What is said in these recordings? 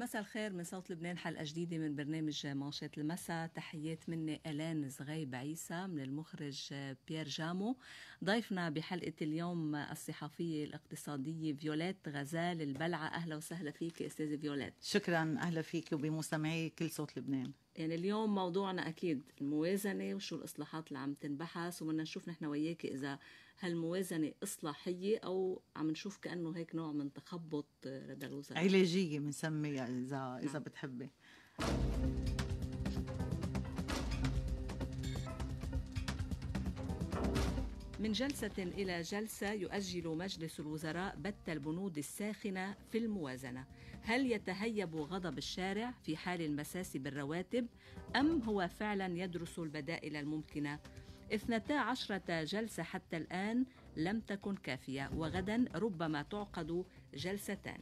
مساء الخير من صوت لبنان حلقة جديدة من برنامج مانشيت المساء تحيات مني ألان زغيب عيسى من المخرج بيير جامو ضيفنا بحلقة اليوم الصحفية الاقتصادية فيوليت غزال البلعة أهلا وسهلا فيك أستاذة فيوليت شكرا أهلا فيك وبمستمعي كل صوت لبنان يعني اليوم موضوعنا أكيد الموازنة وشو الإصلاحات اللي عم تنبحث وبدنا نشوف نحن وياك إذا هالموازنه اصلاحيه او عم نشوف كانه هيك نوع من تخبط لدى الوزراء علاجيه بنسميها اذا نعم. اذا بتحبي من جلسة إلى جلسة يؤجل مجلس الوزراء بت البنود الساخنة في الموازنة هل يتهيب غضب الشارع في حال المساس بالرواتب أم هو فعلا يدرس البدائل الممكنة 12 جلسة حتى الآن لم تكن كافية وغدا ربما تعقد جلستان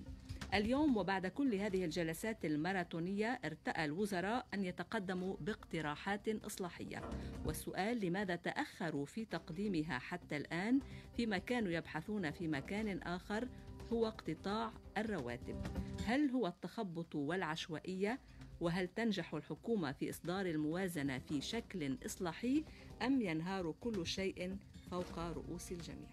اليوم وبعد كل هذه الجلسات الماراثونية ارتأى الوزراء أن يتقدموا باقتراحات إصلاحية والسؤال لماذا تأخروا في تقديمها حتى الآن فيما كانوا يبحثون في مكان آخر هو اقتطاع الرواتب هل هو التخبط والعشوائية وهل تنجح الحكومة في إصدار الموازنة في شكل إصلاحي أم ينهار كل شيء فوق رؤوس الجميع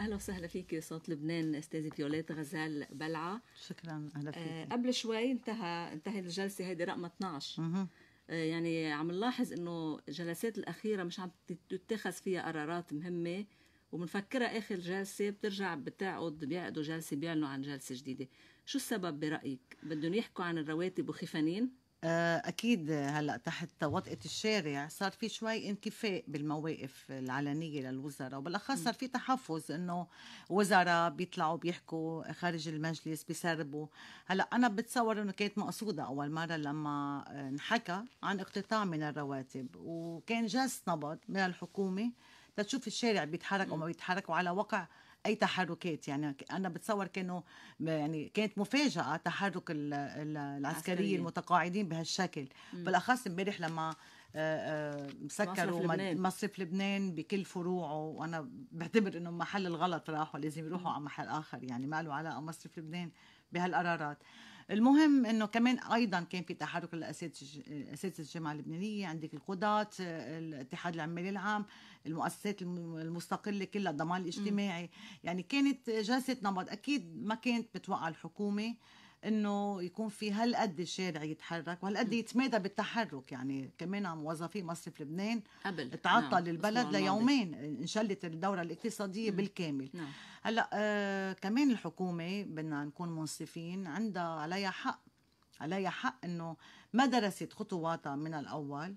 اهلا وسهلا فيك صوت لبنان استاذه فيوليت غزال بلعه شكرا اهلا آه، فيك قبل شوي انتهى انتهت الجلسه هذه رقم 12 مه. آه، يعني عم نلاحظ انه الجلسات الاخيره مش عم تتخذ فيها قرارات مهمه وبنفكرها اخر جلسه بترجع بتعقد بيعقدوا جلسه بيعلنوا عن جلسه جديده شو السبب برأيك؟ بدهم يحكوا عن الرواتب وخفانين؟ آه، اكيد هلا تحت وطئه الشارع صار في شوي انكفاء بالمواقف العلنيه للوزراء وبالاخص صار في تحفظ انه وزراء بيطلعوا بيحكوا خارج المجلس بيسربوا هلا انا بتصور انه كانت مقصوده اول مره لما انحكى عن اقتطاع من الرواتب وكان جاز نبض من الحكومه تشوف الشارع بيتحرك او ما بيتحرك وعلى وقع اي تحركات يعني انا بتصور كانوا يعني كانت مفاجاه تحرك العسكريين المتقاعدين بهالشكل بالاخص امبارح لما مسكروا مصرف لبنان. مصرف لبنان بكل فروعه وانا بعتبر انه محل الغلط راحوا لازم يروحوا على محل اخر يعني ما له علاقه مصرف لبنان بهالقرارات المهم انه كمان ايضا كان في تحرك لاساتذه الجامعه اللبنانيه عندك القضاة الاتحاد العمالي العام المؤسسات المستقله كلها الضمان الاجتماعي م. يعني كانت جلسه نمط اكيد ما كانت بتوقع الحكومه انه يكون في هالقد الشارع يتحرك وهالقد يتمادى بالتحرك يعني كمان عم موظفي مصرف لبنان قبل تعطل نعم. البلد ليومين انشلت الدوره الاقتصاديه مم. بالكامل نعم. هلا آه كمان الحكومه بدنا نكون منصفين عندها عليها حق عليها حق انه ما درست خطواتها من الاول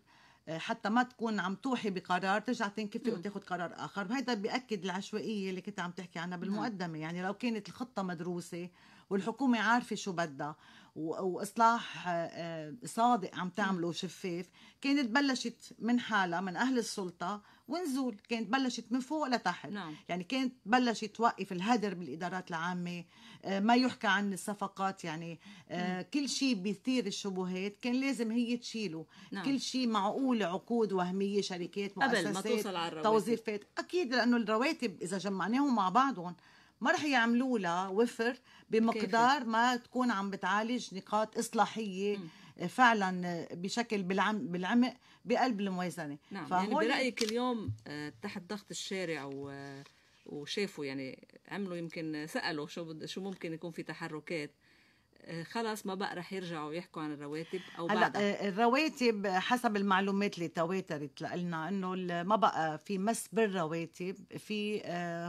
آه، حتى ما تكون عم توحي بقرار ترجع تنكفي وتاخذ قرار اخر وهذا بياكد العشوائيه اللي كنت عم تحكي عنها نعم. بالمقدمه يعني لو كانت الخطه مدروسه والحكومه عارفه شو بدها واصلاح آه، آه، صادق عم تعمله شفاف كانت بلشت من حالها من اهل السلطه ونزول كانت بلشت من فوق لتحت نعم. يعني كانت بلشت توقف الهدر بالادارات العامه آه، ما يحكى عن الصفقات يعني نعم. كل شيء بيثير الشبهات كان لازم هي تشيله نعم. كل شيء معقول عقود وهميه شركات مؤسسات قبل ما توصل على الرواتب توظيفات اكيد لانه الرواتب اذا جمعناهم مع بعضهم ما رح يعملوا لها وفر بمقدار ما تكون عم بتعالج نقاط اصلاحيه آه، فعلا آه، بشكل بالعم بالعمق بقلب الموازنه نعم يعني برايك اليوم آه، تحت ضغط الشارع و وشافوا يعني عملوا يمكن سالوا شو بد... شو ممكن يكون في تحركات خلاص ما بقى رح يرجعوا يحكوا عن الرواتب او هلا بعدها. الرواتب حسب المعلومات اللي تواترت لنا انه ما بقى في مس بالرواتب في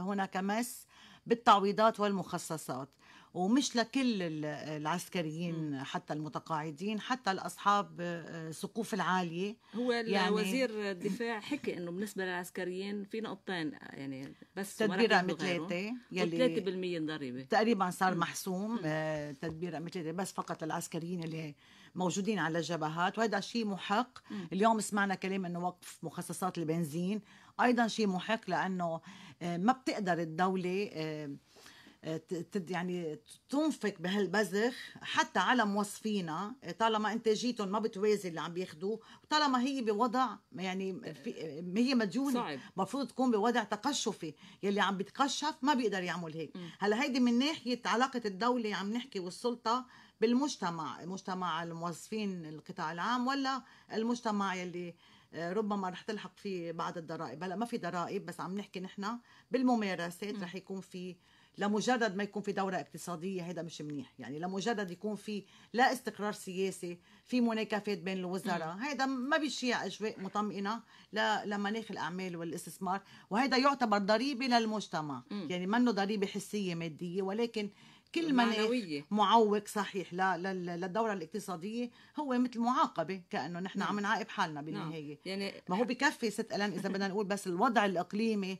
هناك مس بالتعويضات والمخصصات ومش لكل العسكريين حتى المتقاعدين حتى الاصحاب السقوف آه، العاليه هو يعني وزير الدفاع حكي انه بالنسبه للعسكريين في نقطتين آه، يعني بس تدبير رقم ثلاثه يلي 3% ضريبه تقريبا صار محسوم آه، تدبير رقم ثلاثه بس فقط للعسكريين اللي موجودين على الجبهات وهذا شيء محق اليوم سمعنا كلام انه وقف مخصصات البنزين ايضا شيء محق لانه آه، ما بتقدر الدوله آه، آه، يعني تنفق بهالبذخ حتى على موظفينا طالما انتاجيتهم ما بتوازي اللي عم بياخذوه وطالما هي بوضع يعني في هي مديونه المفروض تكون بوضع تقشفي يلي عم بيتقشف ما بيقدر يعمل هيك هلا هيدي من ناحيه علاقه الدوله عم نحكي والسلطه بالمجتمع مجتمع الموظفين القطاع العام ولا المجتمع يلي آه، ربما رح تلحق فيه بعض الضرائب هلا ما في ضرائب بس عم نحكي نحن بالممارسات رح يكون في لمجرد ما يكون في دورة اقتصادية هذا مش منيح يعني لمجرد يكون في لا استقرار سياسي في مناكفات بين الوزراء هذا ما بيشيع أجواء مطمئنة لمناخ الأعمال والاستثمار وهذا يعتبر ضريبة للمجتمع يعني منه ضريبة حسية مادية ولكن كل مناخ معوق صحيح لا للدوره الاقتصاديه هو مثل معاقبه كانه نحن عم نعم. نعاقب حالنا نعم. بالنهايه يعني ما هو بكفي ست الان اذا بدنا نقول بس الوضع الاقليمي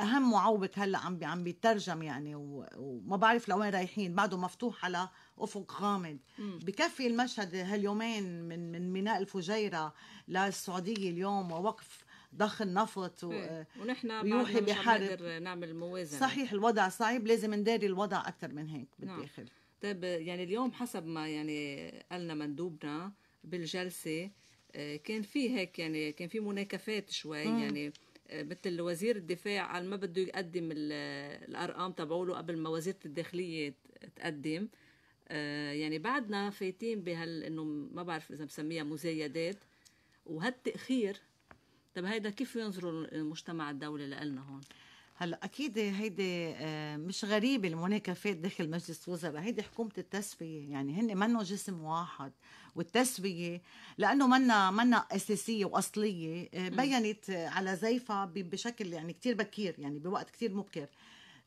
اهم معوق هلا عم عم بيترجم يعني وما بعرف لوين رايحين بعده مفتوح على افق غامض بكفي المشهد هاليومين من من ميناء الفجيره للسعوديه اليوم ووقف ضخ النفط و... إيه. ونحن يوحي بحرب نعمل موازنه صحيح الوضع صعب لازم نداري الوضع اكثر من هيك بالداخل نعم. طيب يعني اليوم حسب ما يعني قالنا مندوبنا بالجلسه آه، كان في هيك يعني كان في مناكفات شوي مم. يعني آه، مثل وزير الدفاع قال ما بده يقدم الارقام تبعوله قبل ما وزيره الداخليه تقدم آه، يعني بعدنا فايتين بهال انه ما بعرف اذا بسميها مزايدات وهالتاخير طب هيدا كيف ينظروا المجتمع الدولي لنا هون؟ هلا اكيد هيدي آه، مش غريبه المناكفات داخل مجلس الوزراء هيدي حكومه التسويه يعني هن منه جسم واحد والتسويه لانه منا منا اساسيه واصليه آه، بينت على زيفها بشكل يعني كتير بكير يعني بوقت كتير مبكر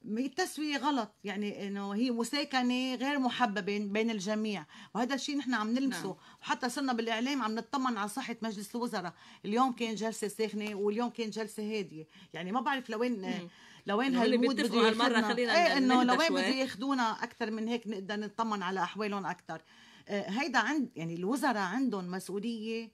التسوية غلط يعني انه هي مساكنة غير محببة بين الجميع وهذا الشيء نحن عم نلمسه نعم. وحتى صرنا بالاعلام عم نطمن على صحة مجلس الوزراء اليوم كان جلسة ساخنة واليوم كان جلسة هادية يعني ما بعرف لوين لوين هالمود بده ياخذنا ايه انه لوين بده ياخذونا اكثر من هيك نقدر نطمن على احوالهم اكثر آه، هيدا عند يعني الوزراء عندهم مسؤولية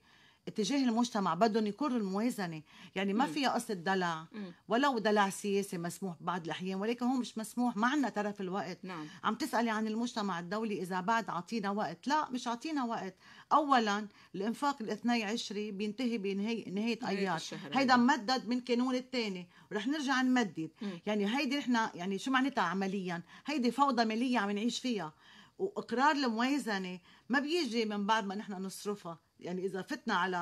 اتجاه المجتمع بدهم يكروا الموازنه يعني ما فيها قصه دلع ولو دلع سياسي مسموح بعض الاحيان ولكن هو مش مسموح ما عندنا ترف الوقت نعم. عم تسالي عن المجتمع الدولي اذا بعد عطينا وقت لا مش عطينا وقت اولا الانفاق ال22 بينتهي بنهايه ايار هيدا ممدد من كانون الثاني ورح نرجع نمدد يعني هيدي نحن يعني شو معناتها عمليا هيدي فوضى ماليه عم نعيش فيها واقرار الموازنه ما بيجي من بعد ما نحن نصرفها يعني اذا فتنا على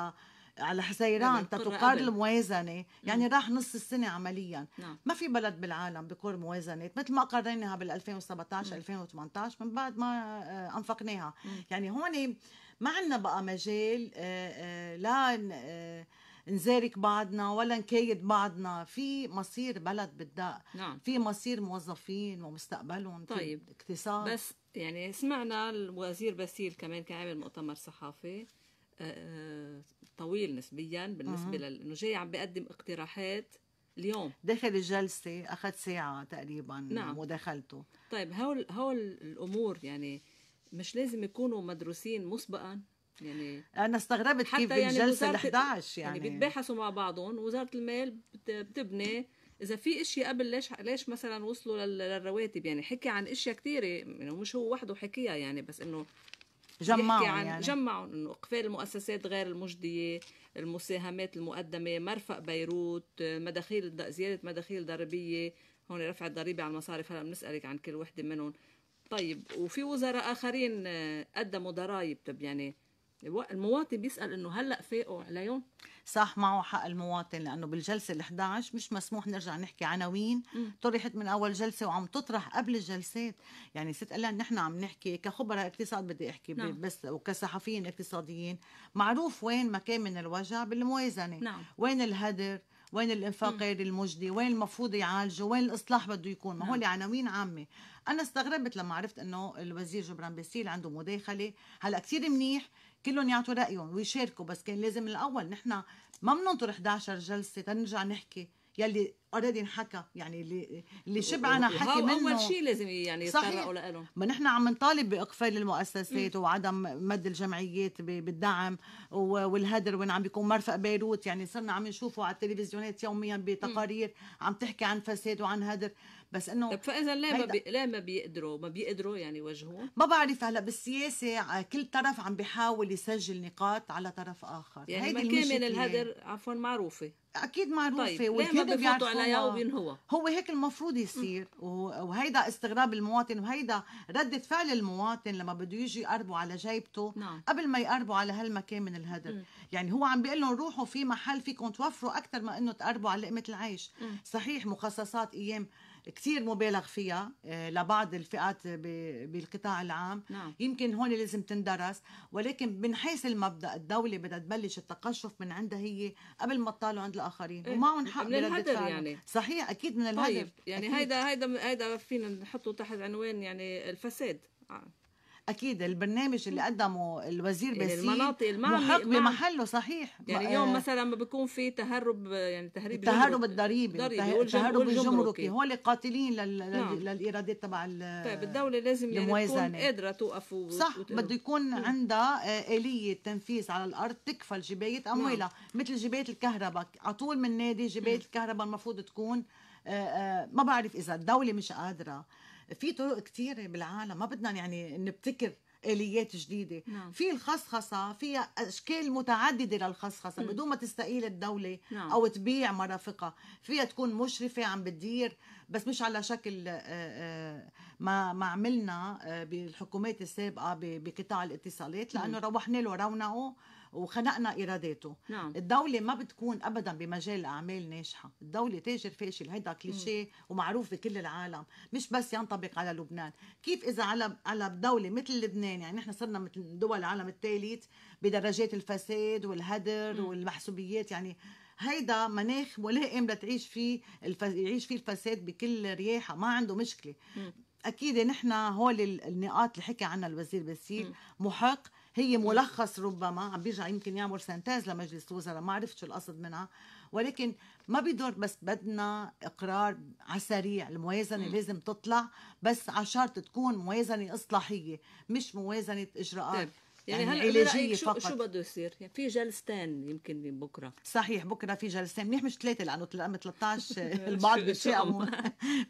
على يعني حزيران تتقار الموازنة نعم. يعني راح نص السنة عمليا نعم. ما في بلد بالعالم بقر موازنة مثل ما قررناها بال2017 2018 من بعد ما آه، أنفقناها مم. نعم. يعني هون ما عندنا بقى مجال آه، آه، لا نزارك بعضنا ولا نكايد بعضنا في مصير بلد بالدق نعم. في مصير موظفين ومستقبلهم طيب اقتصاد بس يعني سمعنا الوزير باسيل كمان كان عامل مؤتمر صحافي آه، آه، طويل نسبيا بالنسبه لانه جاي عم بيقدم اقتراحات اليوم داخل الجلسه اخذ ساعه تقريبا نعم. مداخلته طيب هول هول الامور يعني مش لازم يكونوا مدروسين مسبقا يعني انا استغربت حتى كيف يعني بالجلسه ال 11 يعني يعني بيتباحثوا مع بعضهم وزاره المال بتبني اذا في اشياء قبل ليش ليش مثلا وصلوا للرواتب يعني حكي عن اشياء كثيره يعني مش هو وحده حكيها يعني بس انه جمعهم يعني جمعهم انه اقفال المؤسسات غير المجديه المساهمات المقدمه مرفق بيروت مداخيل زياده مداخيل ضريبيه هون رفع الضريبه على المصارف هلا بنسالك عن كل وحده منهم طيب وفي وزراء اخرين آه، قدموا ضرائب طب يعني المواطن بيسال انه هلا فاقوا عليهم صح معه حق المواطن لانه بالجلسه ال 11 مش مسموح نرجع نحكي عناوين طرحت من اول جلسه وعم تطرح قبل الجلسات يعني ست قال نحن عم نحكي كخبراء اقتصاد بدي احكي نعم. بس وكصحفيين اقتصاديين معروف وين مكان من الوجع بالموازنه نعم. وين الهدر وين الانفاق غير المجدي وين المفروض يعالجه وين الاصلاح بده يكون ما هو نعم. عناوين عامه انا استغربت لما عرفت انه الوزير جبران باسيل عنده مداخله هلا كثير منيح كلهم يعطوا رايهم ويشاركوا بس كان لازم الاول نحن ما بننطر 11 جلسه تنرجع نحكي يلي اوريدي انحكى يعني اللي اللي شبعنا حكي منه اول شيء لازم يعني يتطرقوا لهم ما نحن عم نطالب باقفال المؤسسات م. وعدم مد الجمعيات بالدعم والهدر وين عم بيكون مرفق بيروت يعني صرنا عم نشوفه على التلفزيونات يوميا بتقارير عم تحكي عن فساد وعن هدر بس انه طب فاذا ليه ما بي... ليه ما بيقدروا ما بيقدروا يعني يواجهوه ما بعرف هلا بالسياسه آه، كل طرف عم بيحاول يسجل نقاط على طرف اخر يعني هيدي مكامن الهدر عفوا معروفه اكيد معروفه طيب ما بيفوتوا عليها وبين هو هيك المفروض يصير وهيدا استغراب المواطن وهيدا ردة فعل المواطن لما بده يجي يقربوا على جيبته نعم. قبل ما يقربوا على هالمكان من الهدر م. يعني هو عم بيقول لهم روحوا في محل فيكم توفروا اكثر ما انه تقربوا على لقمه العيش م. صحيح مخصصات ايام كثير مبالغ فيها آه، لبعض الفئات بالقطاع العام نعم. يمكن هون لازم تندرس ولكن من حيث المبدا الدوله بدها تبلش التقشف من عندها هي قبل ما تطالوا عند الاخرين إيه؟ ومعهم حق من الهدر يعني صحيح اكيد من الهدر طيب يعني هيدا هيدا هيدا فينا نحطه تحت عنوان يعني الفساد آه. اكيد البرنامج اللي قدمه الوزير يعني باسيل المناطق المعنى بمحله صحيح يعني اليوم آه. مثلا ما بيكون في تهرب يعني تهريب التهرب الضريبي التهرب الجمركي هو اللي قاتلين نعم. للايرادات تبع طيب الدوله لازم يعني تكون قادره توقف صح بده يكون عندها آه، اليه تنفيذ على الارض تكفل جبايه اموالها نعم. مثل جبايه الكهرباء على طول من نادي جبايه الكهرباء المفروض تكون آه، ما بعرف اذا الدوله مش قادره في طرق كثيره بالعالم ما بدنا يعني نبتكر اليات جديده نعم. في الخصخصه في اشكال متعدده للخصخصه بدون ما تستقيل الدوله نعم. او تبيع مرافقها فيها تكون مشرفه عم بتدير بس مش على شكل آه، آه، ما ما عملنا آه، بالحكومات السابقه بقطاع الاتصالات لانه روحنا له رونقه وخنقنا اراداته نعم. الدوله ما بتكون ابدا بمجال الاعمال ناجحه الدوله تاجر فاشل هيدا كليشيه ومعروف بكل العالم مش بس ينطبق على لبنان كيف اذا على على دوله مثل لبنان يعني نحن صرنا مثل دول العالم الثالث بدرجات الفساد والهدر مم. والمحسوبيات يعني هيدا مناخ ملائم لتعيش فيه الف... يعيش فيه الفساد بكل رياحه ما عنده مشكله مم. اكيد نحن هول النقاط اللي حكى عنها الوزير باسيل محق هي ملخص ربما عم بيرجع يمكن يعمل سنتاز لمجلس الوزراء ما عرفت شو القصد منها ولكن ما بيدور بس بدنا اقرار على سريع الموازنه م. لازم تطلع بس على شرط تكون موازنه اصلاحيه مش موازنه اجراءات طيب. يعني, يعني, هلا علاجيه شو فقط شو بده يصير؟ يعني في جلستين يمكن بكره صحيح بكره في جلستين منيح مش ثلاثه لانه رقم 13 البعض بيتشائموا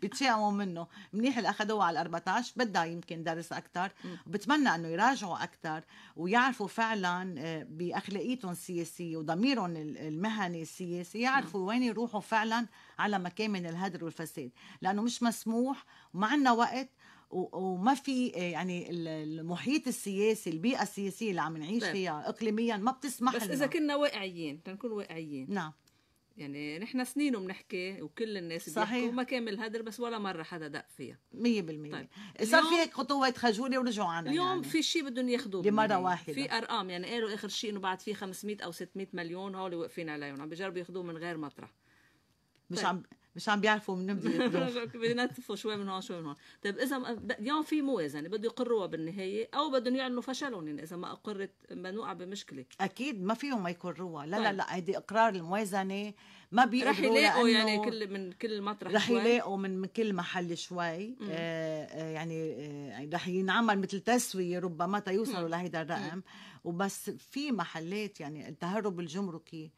بيتشائموا منه منيح اللي اخذوه على 14 بدها يمكن درس اكثر وبتمنى انه يراجعوا اكثر ويعرفوا فعلا آه، باخلاقيتهم السياسيه وضميرهم المهني السياسي يعرفوا وين يروحوا فعلا على مكان من الهدر والفساد لانه مش مسموح وما عندنا وقت وما في آه، يعني المحيط السياسي البيئه السياسيه اللي عم نعيش طيب. فيها اقليميا ما بتسمح بس لنا. اذا كنا واقعيين نكون واقعيين نعم يعني نحن سنين وبنحكي وكل الناس صحيح وما كامل هدر بس ولا مره حدا دق فيها 100% طيب. صار في هيك خطوات خجوله ورجعوا عنها اليوم يعني. في شيء بدهم ياخذوه لمره واحده في ارقام يعني قالوا اخر شيء انه بعد في 500 او 600 مليون هول واقفين عليهم عم بيجربوا ياخذوه من غير مطرح مش طيب. عم مش عم بيعرفوا من بينتفوا شوي من هون شوي من هون طيب اذا اليوم في موازنه بده يقروها بالنهايه او بدهم يعلنوا فشلهم يعني اذا ما اقرت بنوقع بمشكله اكيد ما فيهم ما يقروها لا لا طيب. لا هيدي اقرار الموازنه ما بيقدروا رح يلاقوا يعني كل من كل مطرح رح يلاقوا من كل محل شوي آه،, آه يعني آه رح ينعمل مثل تسويه ربما تيوصلوا لهيدا الرقم وبس في محلات يعني التهرب الجمركي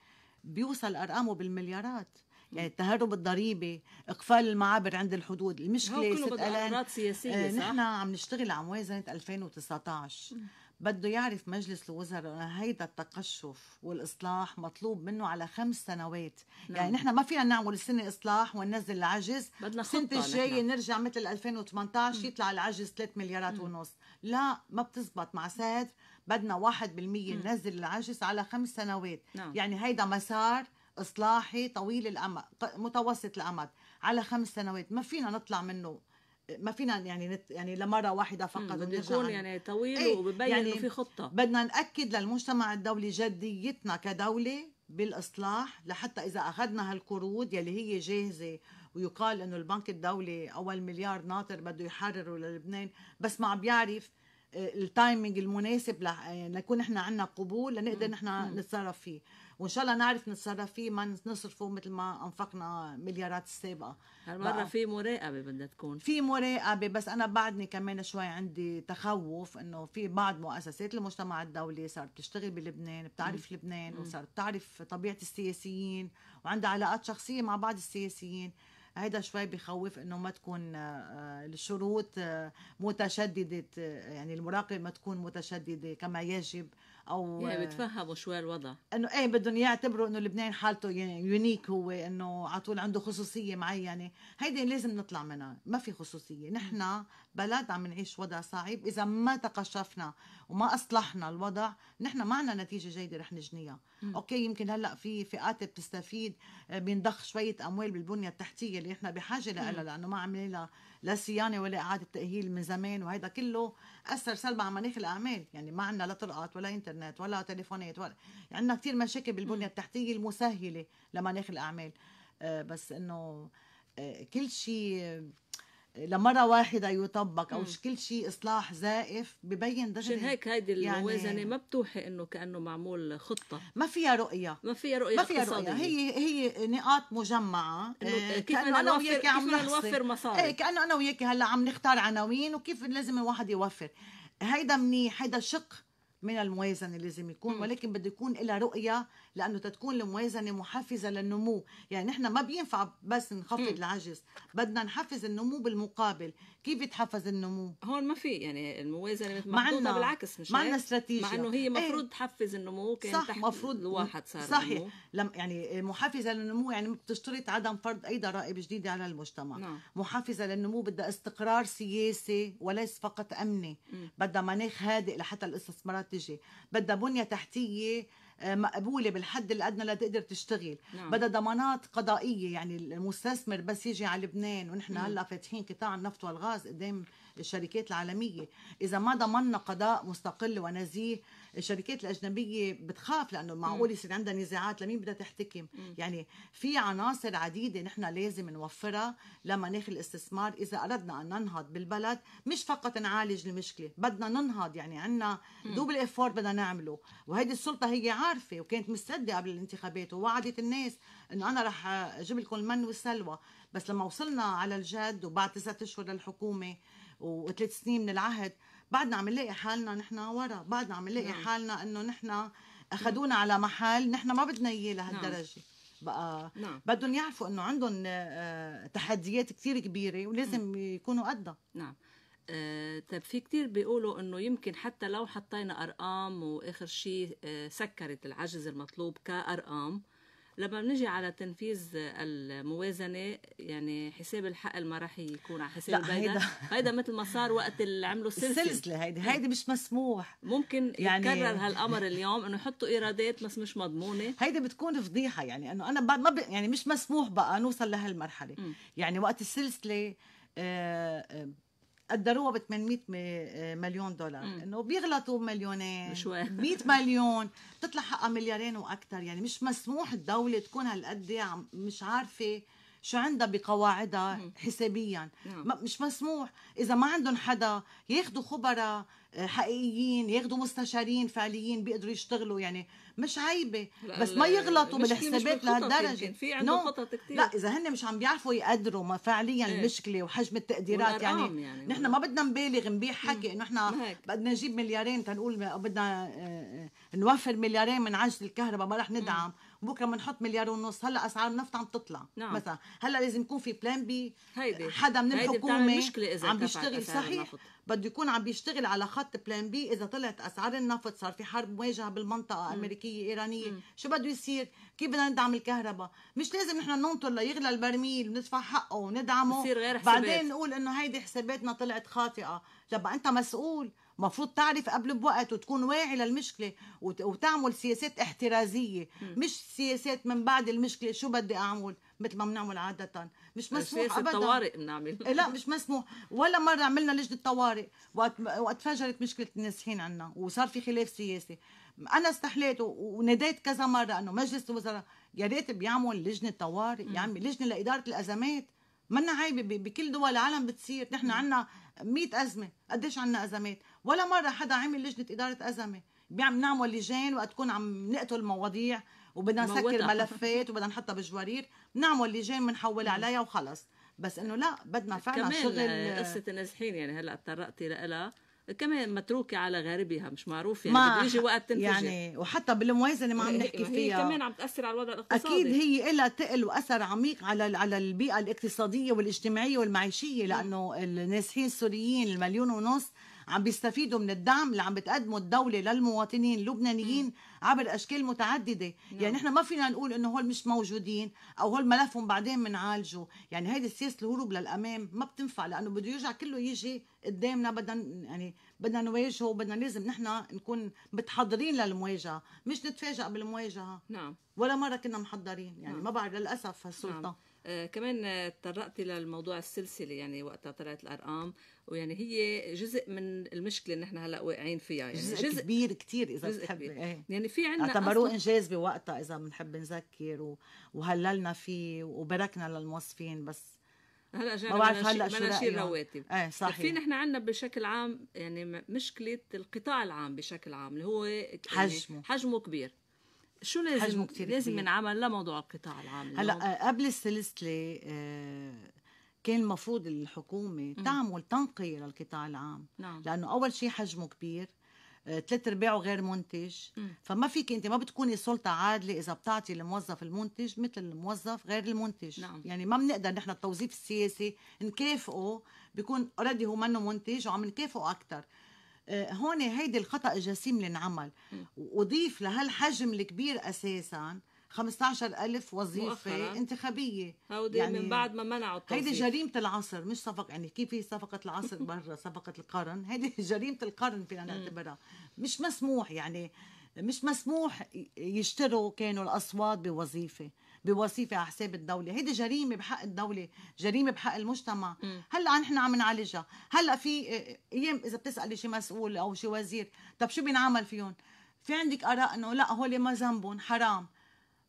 بيوصل ارقامه بالمليارات يعني التهرب الضريبي اقفال المعابر عند الحدود المشكله ست الان سياسيه آه، صح؟ نحن عم نشتغل على موازنه 2019 بده يعرف مجلس الوزراء هيدا التقشف والاصلاح مطلوب منه على خمس سنوات نعم. يعني نحن ما فينا نعمل السنه اصلاح وننزل العجز بدنا السنه الجايه نرجع مثل 2018 م. يطلع العجز 3 مليارات م. ونص لا ما بتزبط مع ساد بدنا 1% ننزل العجز على خمس سنوات نعم. يعني هيدا مسار اصلاحي طويل الامد متوسط الامد على خمس سنوات ما فينا نطلع منه ما فينا يعني نت يعني لمره واحده فقط بده يكون يعني طويل ايه وببين يعني في خطه بدنا ناكد للمجتمع الدولي جديتنا كدوله بالاصلاح لحتى اذا اخذنا هالقروض يلي هي جاهزه ويقال انه البنك الدولي اول مليار ناطر بده يحرره للبنان بس ما عم بيعرف آه، التايمينج المناسب آه، لنكون احنا عندنا قبول لنقدر نحن نتصرف فيه وان شاء الله نعرف نتصرف فيه ما نصرفه مثل ما انفقنا مليارات السابقه هالمره في مراقبه بدها تكون في مراقبه بس انا بعدني كمان شوي عندي تخوف انه في بعض مؤسسات المجتمع الدولي صارت تشتغل بلبنان بتعرف م. لبنان وصارت بتعرف طبيعه السياسيين وعندها علاقات شخصيه مع بعض السياسيين هيدا شوي بخوف انه ما تكون آه، الشروط آه، متشدده يعني المراقبه ما تكون متشدده كما يجب او يعني بتفهموا شوي الوضع انه ايه بدهم يعتبروا انه لبنان حالته يونيك هو انه على طول عنده خصوصيه معينه هيدي لازم نطلع منها ما في خصوصيه نحن بلد عم نعيش وضع صعب اذا ما تقشفنا وما اصلحنا الوضع نحن ما عندنا نتيجه جيده رح نجنيها اوكي يمكن هلا في فئات بتستفيد آه، بينضخ شويه اموال بالبنيه التحتيه اللي نحن بحاجه لها لانه ما لها لا صيانه ولا اعاده تاهيل من زمان وهذا كله اثر سلبا على مناخ الاعمال يعني ما عندنا لا طرقات ولا انترنت ولا تليفونات ولا يعني عندنا كثير مشاكل بالبنيه التحتيه المسهله لمناخ الاعمال آه، بس انه آه، كل شيء لمرة واحدة يطبق أو كل شيء إصلاح زائف ببين دغري عشان هيك هيدي الموازنة يعني ما بتوحي إنه كأنه معمول خطة ما فيها رؤية ما فيها رؤية ما فيها رؤية هي هي نقاط مجمعة إنه آه، كيف بدنا أنا وياكي عم كيف نوفر مصاري ايه كأنه أنا وياكي هلا عم نختار عناوين وكيف لازم الواحد يوفر هيدا منيح هيدا شق من الموازنة لازم يكون ولكن بده يكون لها رؤية لانه تتكون الموازنه محفزه للنمو يعني نحن ما بينفع بس نخفض العجز بدنا نحفز النمو بالمقابل كيف يتحفز النمو هون ما في يعني الموازنه محطوطه بالعكس مش معنا استراتيجيه مع انه هي إيه. مفروض ايه؟ تحفز النمو كان صح تحت مفروض الواحد صار صحيح النمو. لم يعني محفزه للنمو يعني بتشترط عدم فرض اي ضرائب جديده على المجتمع نعم. محفزه للنمو بدها استقرار سياسي وليس فقط امني بدها مناخ هادئ لحتى الاستثمارات تجي بدها بنيه تحتيه آه، مقبوله بالحد الادنى لتقدر تشتغل نعم. بدأ ضمانات قضائيه يعني المستثمر بس يجي على لبنان ونحن هلا فاتحين قطاع النفط والغاز قدام الشركات العالميه اذا ما ضمننا قضاء مستقل ونزيه الشركات الاجنبيه بتخاف لانه معقول يصير عندها نزاعات لمين بدها تحتكم يعني في عناصر عديده نحن لازم نوفرها لما ناخذ الاستثمار اذا اردنا ان ننهض بالبلد مش فقط نعالج المشكله بدنا ننهض يعني عندنا دوبل افورت بدنا نعمله وهيدي السلطه هي عارفه وكانت مستعده قبل الانتخابات ووعدت الناس انه انا رح اجيب لكم المن والسلوى بس لما وصلنا على الجد وبعد تسعة اشهر للحكومه وثلاث سنين من العهد بعدنا عم نلاقي حالنا نحن ورا بعدنا عم نلاقي نعم. حالنا انه نحن اخذونا نعم. على محل نحن ما بدنا اياه لهالدرجه نعم. بقى نعم. بدهم يعرفوا انه عندهم آه، تحديات كثير كبيره ولازم م. نعم. يكونوا قدها نعم آه، طيب في كتير بيقولوا انه يمكن حتى لو حطينا ارقام واخر شيء آه، سكرت العجز المطلوب كارقام لما بنجي على تنفيذ الموازنه يعني حساب الحقل ما راح يكون على حساب البيضة هيدا, هيدا مثل ما صار وقت اللي عملوا السلسله السلسله هيدي هيدي مش مسموح ممكن يعني يتكرر هالامر اليوم انه يحطوا ايرادات بس مش مضمونه هيدي بتكون فضيحه يعني انه انا ما ب... يعني مش مسموح بقى نوصل لهالمرحله يعني وقت السلسله آه آه قدروها ب 800 آه، مليون دولار انه بيغلطوا مليونين شوي 100 مليون بتطلع حقها مليارين واكثر يعني مش مسموح الدوله تكون هالقد إيه، مش عارفه شو عندها بقواعدها حسابيا نعم. مش مسموح اذا ما عندهم حدا ياخذوا خبراء حقيقيين ياخذوا مستشارين فعليين بيقدروا يشتغلوا يعني مش عيبه بس ما يغلطوا بالحسابات لهالدرجه في عندهم no. خطط كثير لا اذا هن مش عم بيعرفوا يقدروا ما فعليا إيه؟ المشكله وحجم التقديرات يعني, يعني نحن ما بدنا نبالغ نبيع حكي انه نحن بدنا نجيب مليارين تنقول بدنا آه، آه، نوفر مليارين من عجز الكهرباء ما رح ندعم مم. بكره بنحط مليار ونص هلا اسعار النفط عم تطلع نعم. مثلا هلا لازم يكون في بلان بي هيدي حدا من الحكومه مشكلة إذا عم بيشتغل صحيح بده يكون عم بيشتغل على خط بلان بي اذا طلعت اسعار النفط صار في حرب مواجهه بالمنطقه م. امريكيه ايرانيه م. شو بده يصير كيف بدنا ندعم الكهرباء مش لازم نحن ننطر ليغلى البرميل وندفع حقه وندعمه غير حسابات. بعدين نقول انه هيدي حساباتنا طلعت خاطئه لما انت مسؤول مفروض تعرف قبل بوقت وتكون واعي للمشكله وتعمل سياسات احترازيه مش سياسات من بعد المشكله شو بدي اعمل مثل ما بنعمل عادة مش مسموح أبدا الطوارئ بنعمل إيه، لا مش مسموح ولا مرة عملنا لجنة طوارئ وقت وقت فجرت مشكلة النازحين عنا وصار في خلاف سياسي أنا استحليت وناديت كذا مرة إنه مجلس الوزراء يا ريت بيعمل لجنة طوارئ يعني لجنة لإدارة الأزمات منا عايبه بكل دول العالم بتصير نحن عنا 100 أزمة قديش عنا أزمات ولا مره حدا عمل لجنه اداره ازمه عم نعمل لجان وقت تكون عم نقتل مواضيع وبدنا نسكر ملفات وبدنا نحطها بجوارير بنعمل لجان بنحول عليها وخلص بس انه لا بدنا فعلا كمان شغل آه، قصه النازحين يعني هلا تطرقتي لها كمان متروكه على غاربها مش معروف يعني ما وقت تنفجر يعني وحتى بالموازنه ما عم نحكي فيها هي كمان عم تاثر على الوضع الاقتصادي اكيد هي لها تقل واثر عميق على على البيئه الاقتصاديه والاجتماعيه والمعيشيه لانه النازحين السوريين المليون ونص عم بيستفيدوا من الدعم اللي عم بتقدمه الدولة للمواطنين اللبنانيين عبر أشكال متعددة يعني نعم. يعني احنا ما فينا نقول إنه هول مش موجودين أو هول ملفهم بعدين بنعالجه يعني هيدي سياسة الهروب للأمام ما بتنفع لأنه بده يرجع كله يجي قدامنا بدنا يعني بدنا نواجهه بدنا لازم نحن نكون متحضرين للمواجهة مش نتفاجئ بالمواجهة نعم ولا مرة كنا محضرين يعني نعم. ما بعرف للأسف هالسلطة نعم. آه، كمان تطرقت للموضوع السلسله يعني وقتها طلعت الارقام ويعني هي جزء من المشكله اللي نحن هلا واقعين فيها يعني جزء, جزء كبير كثير اذا بتحبي ايه. يعني في عندنا اعتبروه انجاز بوقتها اذا بنحب نذكر و... وهللنا فيه وباركنا للموظفين بس هلا جاي ما بعرف هلا شو مناشير رواتب ايه صحيح طيب، في نحن عندنا بشكل عام يعني مشكله القطاع العام بشكل عام اللي هو يعني حجمه حجمه كبير شو لازم حجمه كتير لازم نعمل لموضوع القطاع العام هلا آه، قبل السلسله آه، كان المفروض الحكومة تعمل تنقية للقطاع العام نعم. لأنه أول شيء حجمه كبير ثلاث آه، ارباعه غير منتج م. فما فيك انت ما بتكوني سلطه عادله اذا بتعطي الموظف المنتج مثل الموظف غير المنتج نعم. يعني ما بنقدر نحن التوظيف السياسي نكافئه بيكون اوريدي هو منه منتج وعم نكافئه اكثر آه، هون هيدي الخطا الجسيم اللي انعمل واضيف لهالحجم الكبير اساسا 15000 وظيفه مؤخرة. انتخابيه هودي يعني من بعد ما منعوا التوظيف هيدي جريمه العصر مش صفقه يعني كيف في صفقه العصر برا صفقه القرن هيدي جريمه القرن فينا نعتبرها مش مسموح يعني مش مسموح يشتروا كانوا الاصوات بوظيفه بوظيفه على حساب الدوله هيدي جريمه بحق الدوله جريمه بحق المجتمع م. هلا نحن عم نعالجها هلا في ايام اذا بتسالي شي مسؤول او شي وزير طب شو بينعمل فيهم في عندك اراء انه لا هول ما ذنبهم حرام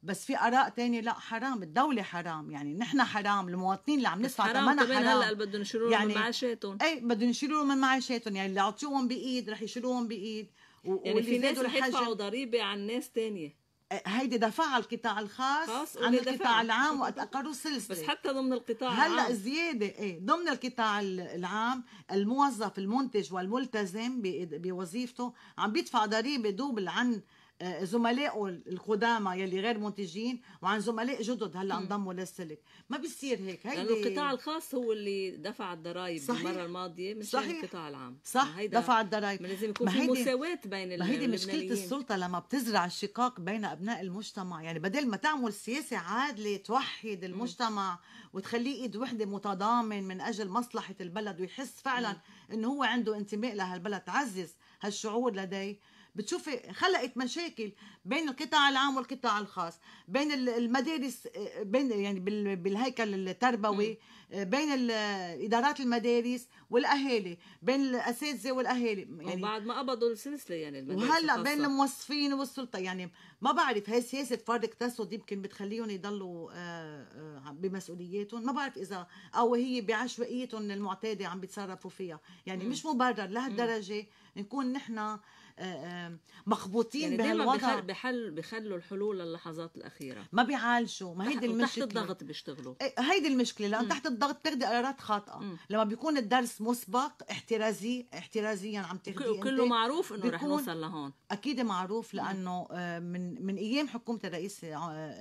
بس في اراء تانية لا حرام الدولة حرام يعني نحن حرام المواطنين اللي عم ندفع ثمنها حرام هلا بدهم يشيلوا يعني من معاشاتهم اي بدهم يشيلوا من معاشاتهم يعني اللي عطيوهم بايد رح يشيلوهم بايد و... يعني في ناس رح يدفعوا ضريبة عن ناس تانية هيدي دفعها القطاع الخاص خاص عن القطاع العام وقت اقروا سلسله بس حتى ضمن القطاع هلا زياده ايه ضمن القطاع العام الموظف المنتج والملتزم بوظيفته عم بيدفع ضريبه دوبل عن آه، زملائه القدامى يلي غير منتجين وعن زملاء جدد هلا انضموا للسلك ما بيصير هيك هيدي لانه القطاع الخاص هو اللي دفع الضرائب المره الماضيه مش صحيح. القطاع العام صح دفع الضرائب لازم يكون في مساواه بين ما هيدي مشكله السلطه لما بتزرع الشقاق بين ابناء المجتمع يعني بدل ما تعمل سياسه عادله توحد المجتمع وتخليه ايد وحده متضامن من اجل مصلحه البلد ويحس فعلا انه هو عنده انتماء لهالبلد تعزز هالشعور لديه بتشوفي خلقت مشاكل بين القطاع العام والقطاع الخاص بين المدارس آه، بين يعني بالهيكل التربوي آه، بين ادارات المدارس والاهالي بين الاساتذه والاهالي يعني وبعد ما قبضوا السلسله يعني المدارس وهلا الخاصة. بين الموظفين والسلطه يعني ما بعرف هي سياسه فرض التسود يمكن بتخليهم يضلوا آه، بمسؤولياتهم ما بعرف اذا او هي بعشوائيتهم المعتاده عم بيتصرفوا فيها يعني مش مبرر لهالدرجه نكون نحن آه، آه، مخبوطين يعني بهالوضع بخل بحل بخلوا الحلول للحظات الاخيره ما بيعالجوا ما هيدي المشكله تحت الضغط بيشتغلوا إيه، هيدي المشكله لان تحت الضغط بتاخذي قرارات خاطئه م. لما بيكون الدرس مسبق احترازي احترازيا عم تاخذي وكله معروف انه رح نوصل لهون اكيد معروف لانه آه، من من ايام حكومه الرئيس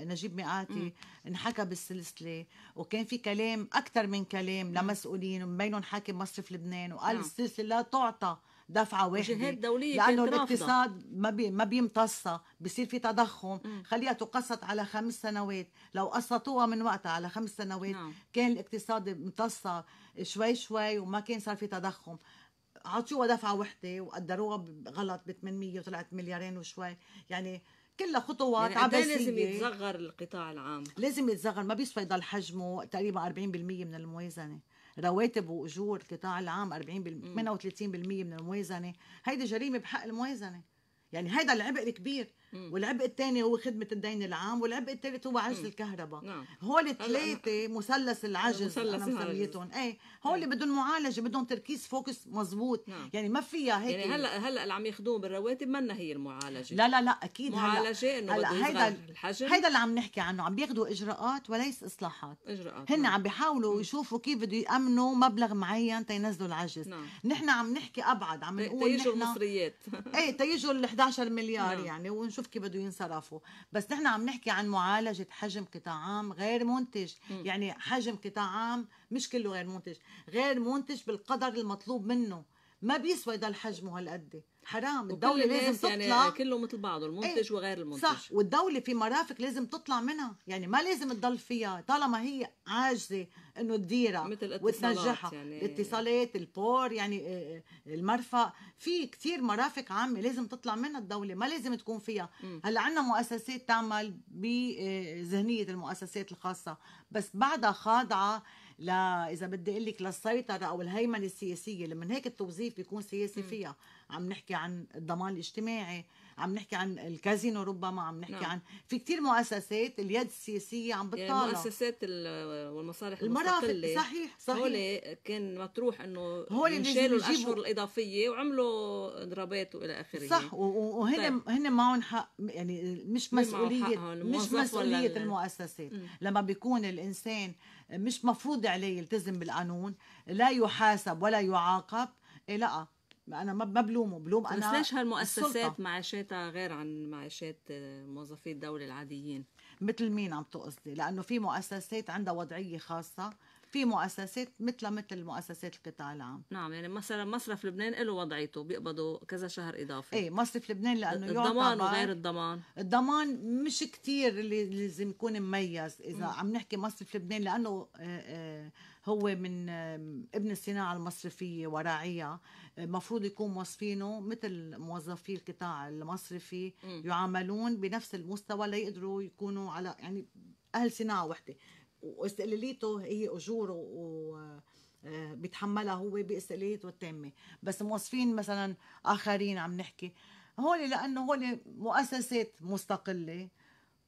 نجيب ميقاتي انحكى بالسلسله وكان في كلام اكثر من كلام لمسؤولين بينهم حاكم مصرف لبنان وقال نعم. السلسله لا تعطى دفعه واحده جهات دوليه لانه الاقتصاد ما بي ما بيمتصها بصير في تضخم خليها تقسط على خمس سنوات لو قسطوها من وقتها على خمس سنوات نعم. كان الاقتصاد امتصها شوي شوي وما كان صار في تضخم عطيوها دفعه واحده وقدروها غلط ب 800 وطلعت مليارين وشوي يعني كلها خطوات يعني عبثيه لازم يتصغر القطاع العام لازم يتصغر ما بيسوى يضل حجمه تقريبا 40% من الموازنه رواتب واجور القطاع العام 40% 38% من الموازنه هيدي جريمه بحق الموازنه يعني هيدا العبء الكبير والعبء الثاني هو خدمه الدين العام والعبء الثالث هو عجز الكهرباء نعم. هول الثلاثه نعم. مثلث العجز انا مسميتهم ايه نعم. هول بدهم معالجه بدهم تركيز فوكس مزبوط نعم. يعني ما فيها هيك يعني هلا هلا اللي عم ياخذوه بالرواتب منا هي المعالجه لا لا لا اكيد معالجه انه هيدا الحجم هيدا اللي عم نحكي عنه عم بياخذوا اجراءات وليس اصلاحات اجراءات هن نعم. عم بيحاولوا يشوفوا كيف بده يامنوا مبلغ معين تينزلوا العجز نعم. نحن عم نحكي ابعد عم نقول تيجوا المصريات ايه تيجوا ال 11 مليار نعم. يعني ونشوف شوف كيف بده ينصرفوا بس نحن عم نحكي عن معالجه حجم قطاع عام غير منتج م. يعني حجم قطاع عام مش كله غير منتج غير منتج بالقدر المطلوب منه ما بيسوى يضل حجمه هالقد حرام الدوله لازم يعني تطلع يعني كله مثل بعضه المنتج ايه؟ وغير المنتج صح والدوله في مرافق لازم تطلع منها يعني ما لازم تضل فيها طالما هي عاجزه انه تديرها وتنجحها يعني الاتصالات البور يعني آه، آه، المرفأ في كثير مرافق عامه لازم تطلع منها الدوله ما لازم تكون فيها هلا عندنا مؤسسات تعمل بذهنيه المؤسسات الخاصه بس بعدها خاضعه لا اذا بدي اقول لك للسيطره او الهيمنه السياسيه لما هيك التوظيف بيكون سياسي فيها عم نحكي عن الضمان الاجتماعي عم نحكي عن الكازينو ربما عم نحكي نعم. عن في كتير مؤسسات اليد السياسيه عم بتطالب يعني المؤسسات والمصالح المستقله صحيح صحيح هول كان مطروح انه هول ينشالوا الاشهر الاضافيه وعملوا ضربات والى اخره صح وهن طيب. هن معهم حق يعني مش مسؤوليه مش مسؤوليه المؤسسات لما بيكون الانسان مش مفروض عليه يلتزم بالقانون لا يحاسب ولا يعاقب إيه لا انا ما بلومه بلوم انا بس ليش هالمؤسسات معاشاتها غير عن معاشات آه، موظفي الدوله العاديين مثل مين عم تقصدي لانه في مؤسسات عندها وضعيه خاصه في مؤسسات مثل مثل مؤسسات القطاع العام نعم يعني مثلا مصرف لبنان له وضعيته بيقبضوا كذا شهر اضافي ايه مصرف لبنان لانه الضمان وغير الضمان الضمان مش كتير اللي لازم يكون مميز اذا م. عم نحكي مصرف لبنان لانه آه، آه، هو من ابن الصناعه المصرفيه وراعيها المفروض آه، يكون موظفينه مثل موظفي القطاع المصرفي م. يعاملون بنفس المستوى ليقدروا يكونوا على يعني اهل صناعه وحده واستقلاليته هي اجوره و آه، بيتحملها هو باستقلاليته التامه بس موظفين مثلا اخرين عم نحكي هول لانه هول مؤسسات مستقله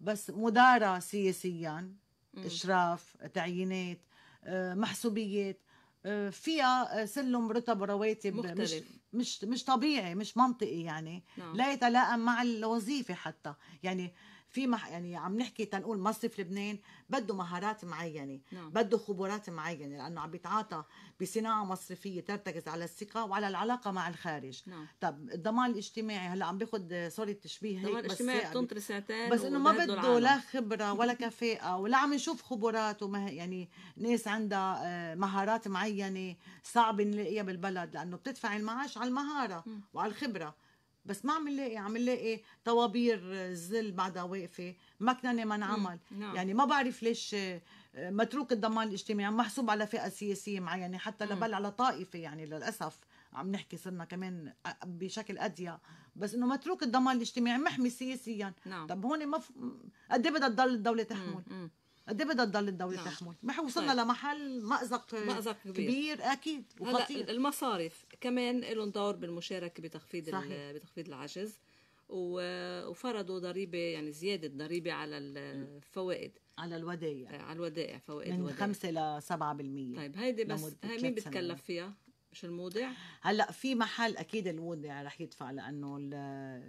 بس مداره سياسيا اشراف تعيينات آه، محسوبيات آه، فيها سلم رتب ورواتب مختلف. مش مش مش طبيعي مش منطقي يعني نعم. لا يتلائم مع الوظيفه حتى يعني في مح يعني عم نحكي تنقول مصرف لبنان بده مهارات معينه نعم. بده خبرات معينه لانه عم بيتعاطى بصناعه مصرفيه ترتكز على الثقه وعلى العلاقه مع الخارج نعم. طب الضمان الاجتماعي هلا عم باخذ آه، سوري التشبيه هيك الضمان الاجتماعي يعني بتنطر ساعتين بس انه ما بده لا خبره ولا كفاءه ولا عم نشوف خبرات وما يعني ناس عندها آه، مهارات معينه صعب نلاقيها بالبلد لانه بتدفع المعاش على المهاره م. وعلى الخبره بس ما عم نلاقي عم نلاقي طوابير آه، زل بعدها واقفه مكننه ما انعمل نعم. يعني ما بعرف ليش آه، متروك الضمان الاجتماعي محسوب على فئه سياسيه معينه حتى لبل على طائفه يعني للاسف عم نحكي صرنا كمان آه، بشكل اضيق بس انه متروك الضمان الاجتماعي محمي سياسيا نعم. طب هون ما مف... قد إيه بدها تضل الدوله تحمل مم. مم. قد ايه بدها تضل الدوله نعم. تحمل؟ ما طيب. وصلنا طيب. لمحل مأزق مأزق كبير, كبير اكيد وخطير المصارف كمان لهم دور بالمشاركه بتخفيض بتخفيض العجز وفرضوا ضريبه يعني زياده ضريبه على الفوائد على الودائع آه، على الودائع فوائد من 5 ل 7% طيب هيدي بس هي مين بتكلف فيها؟ مش المودع هلا في محل اكيد المودع رح يدفع لانه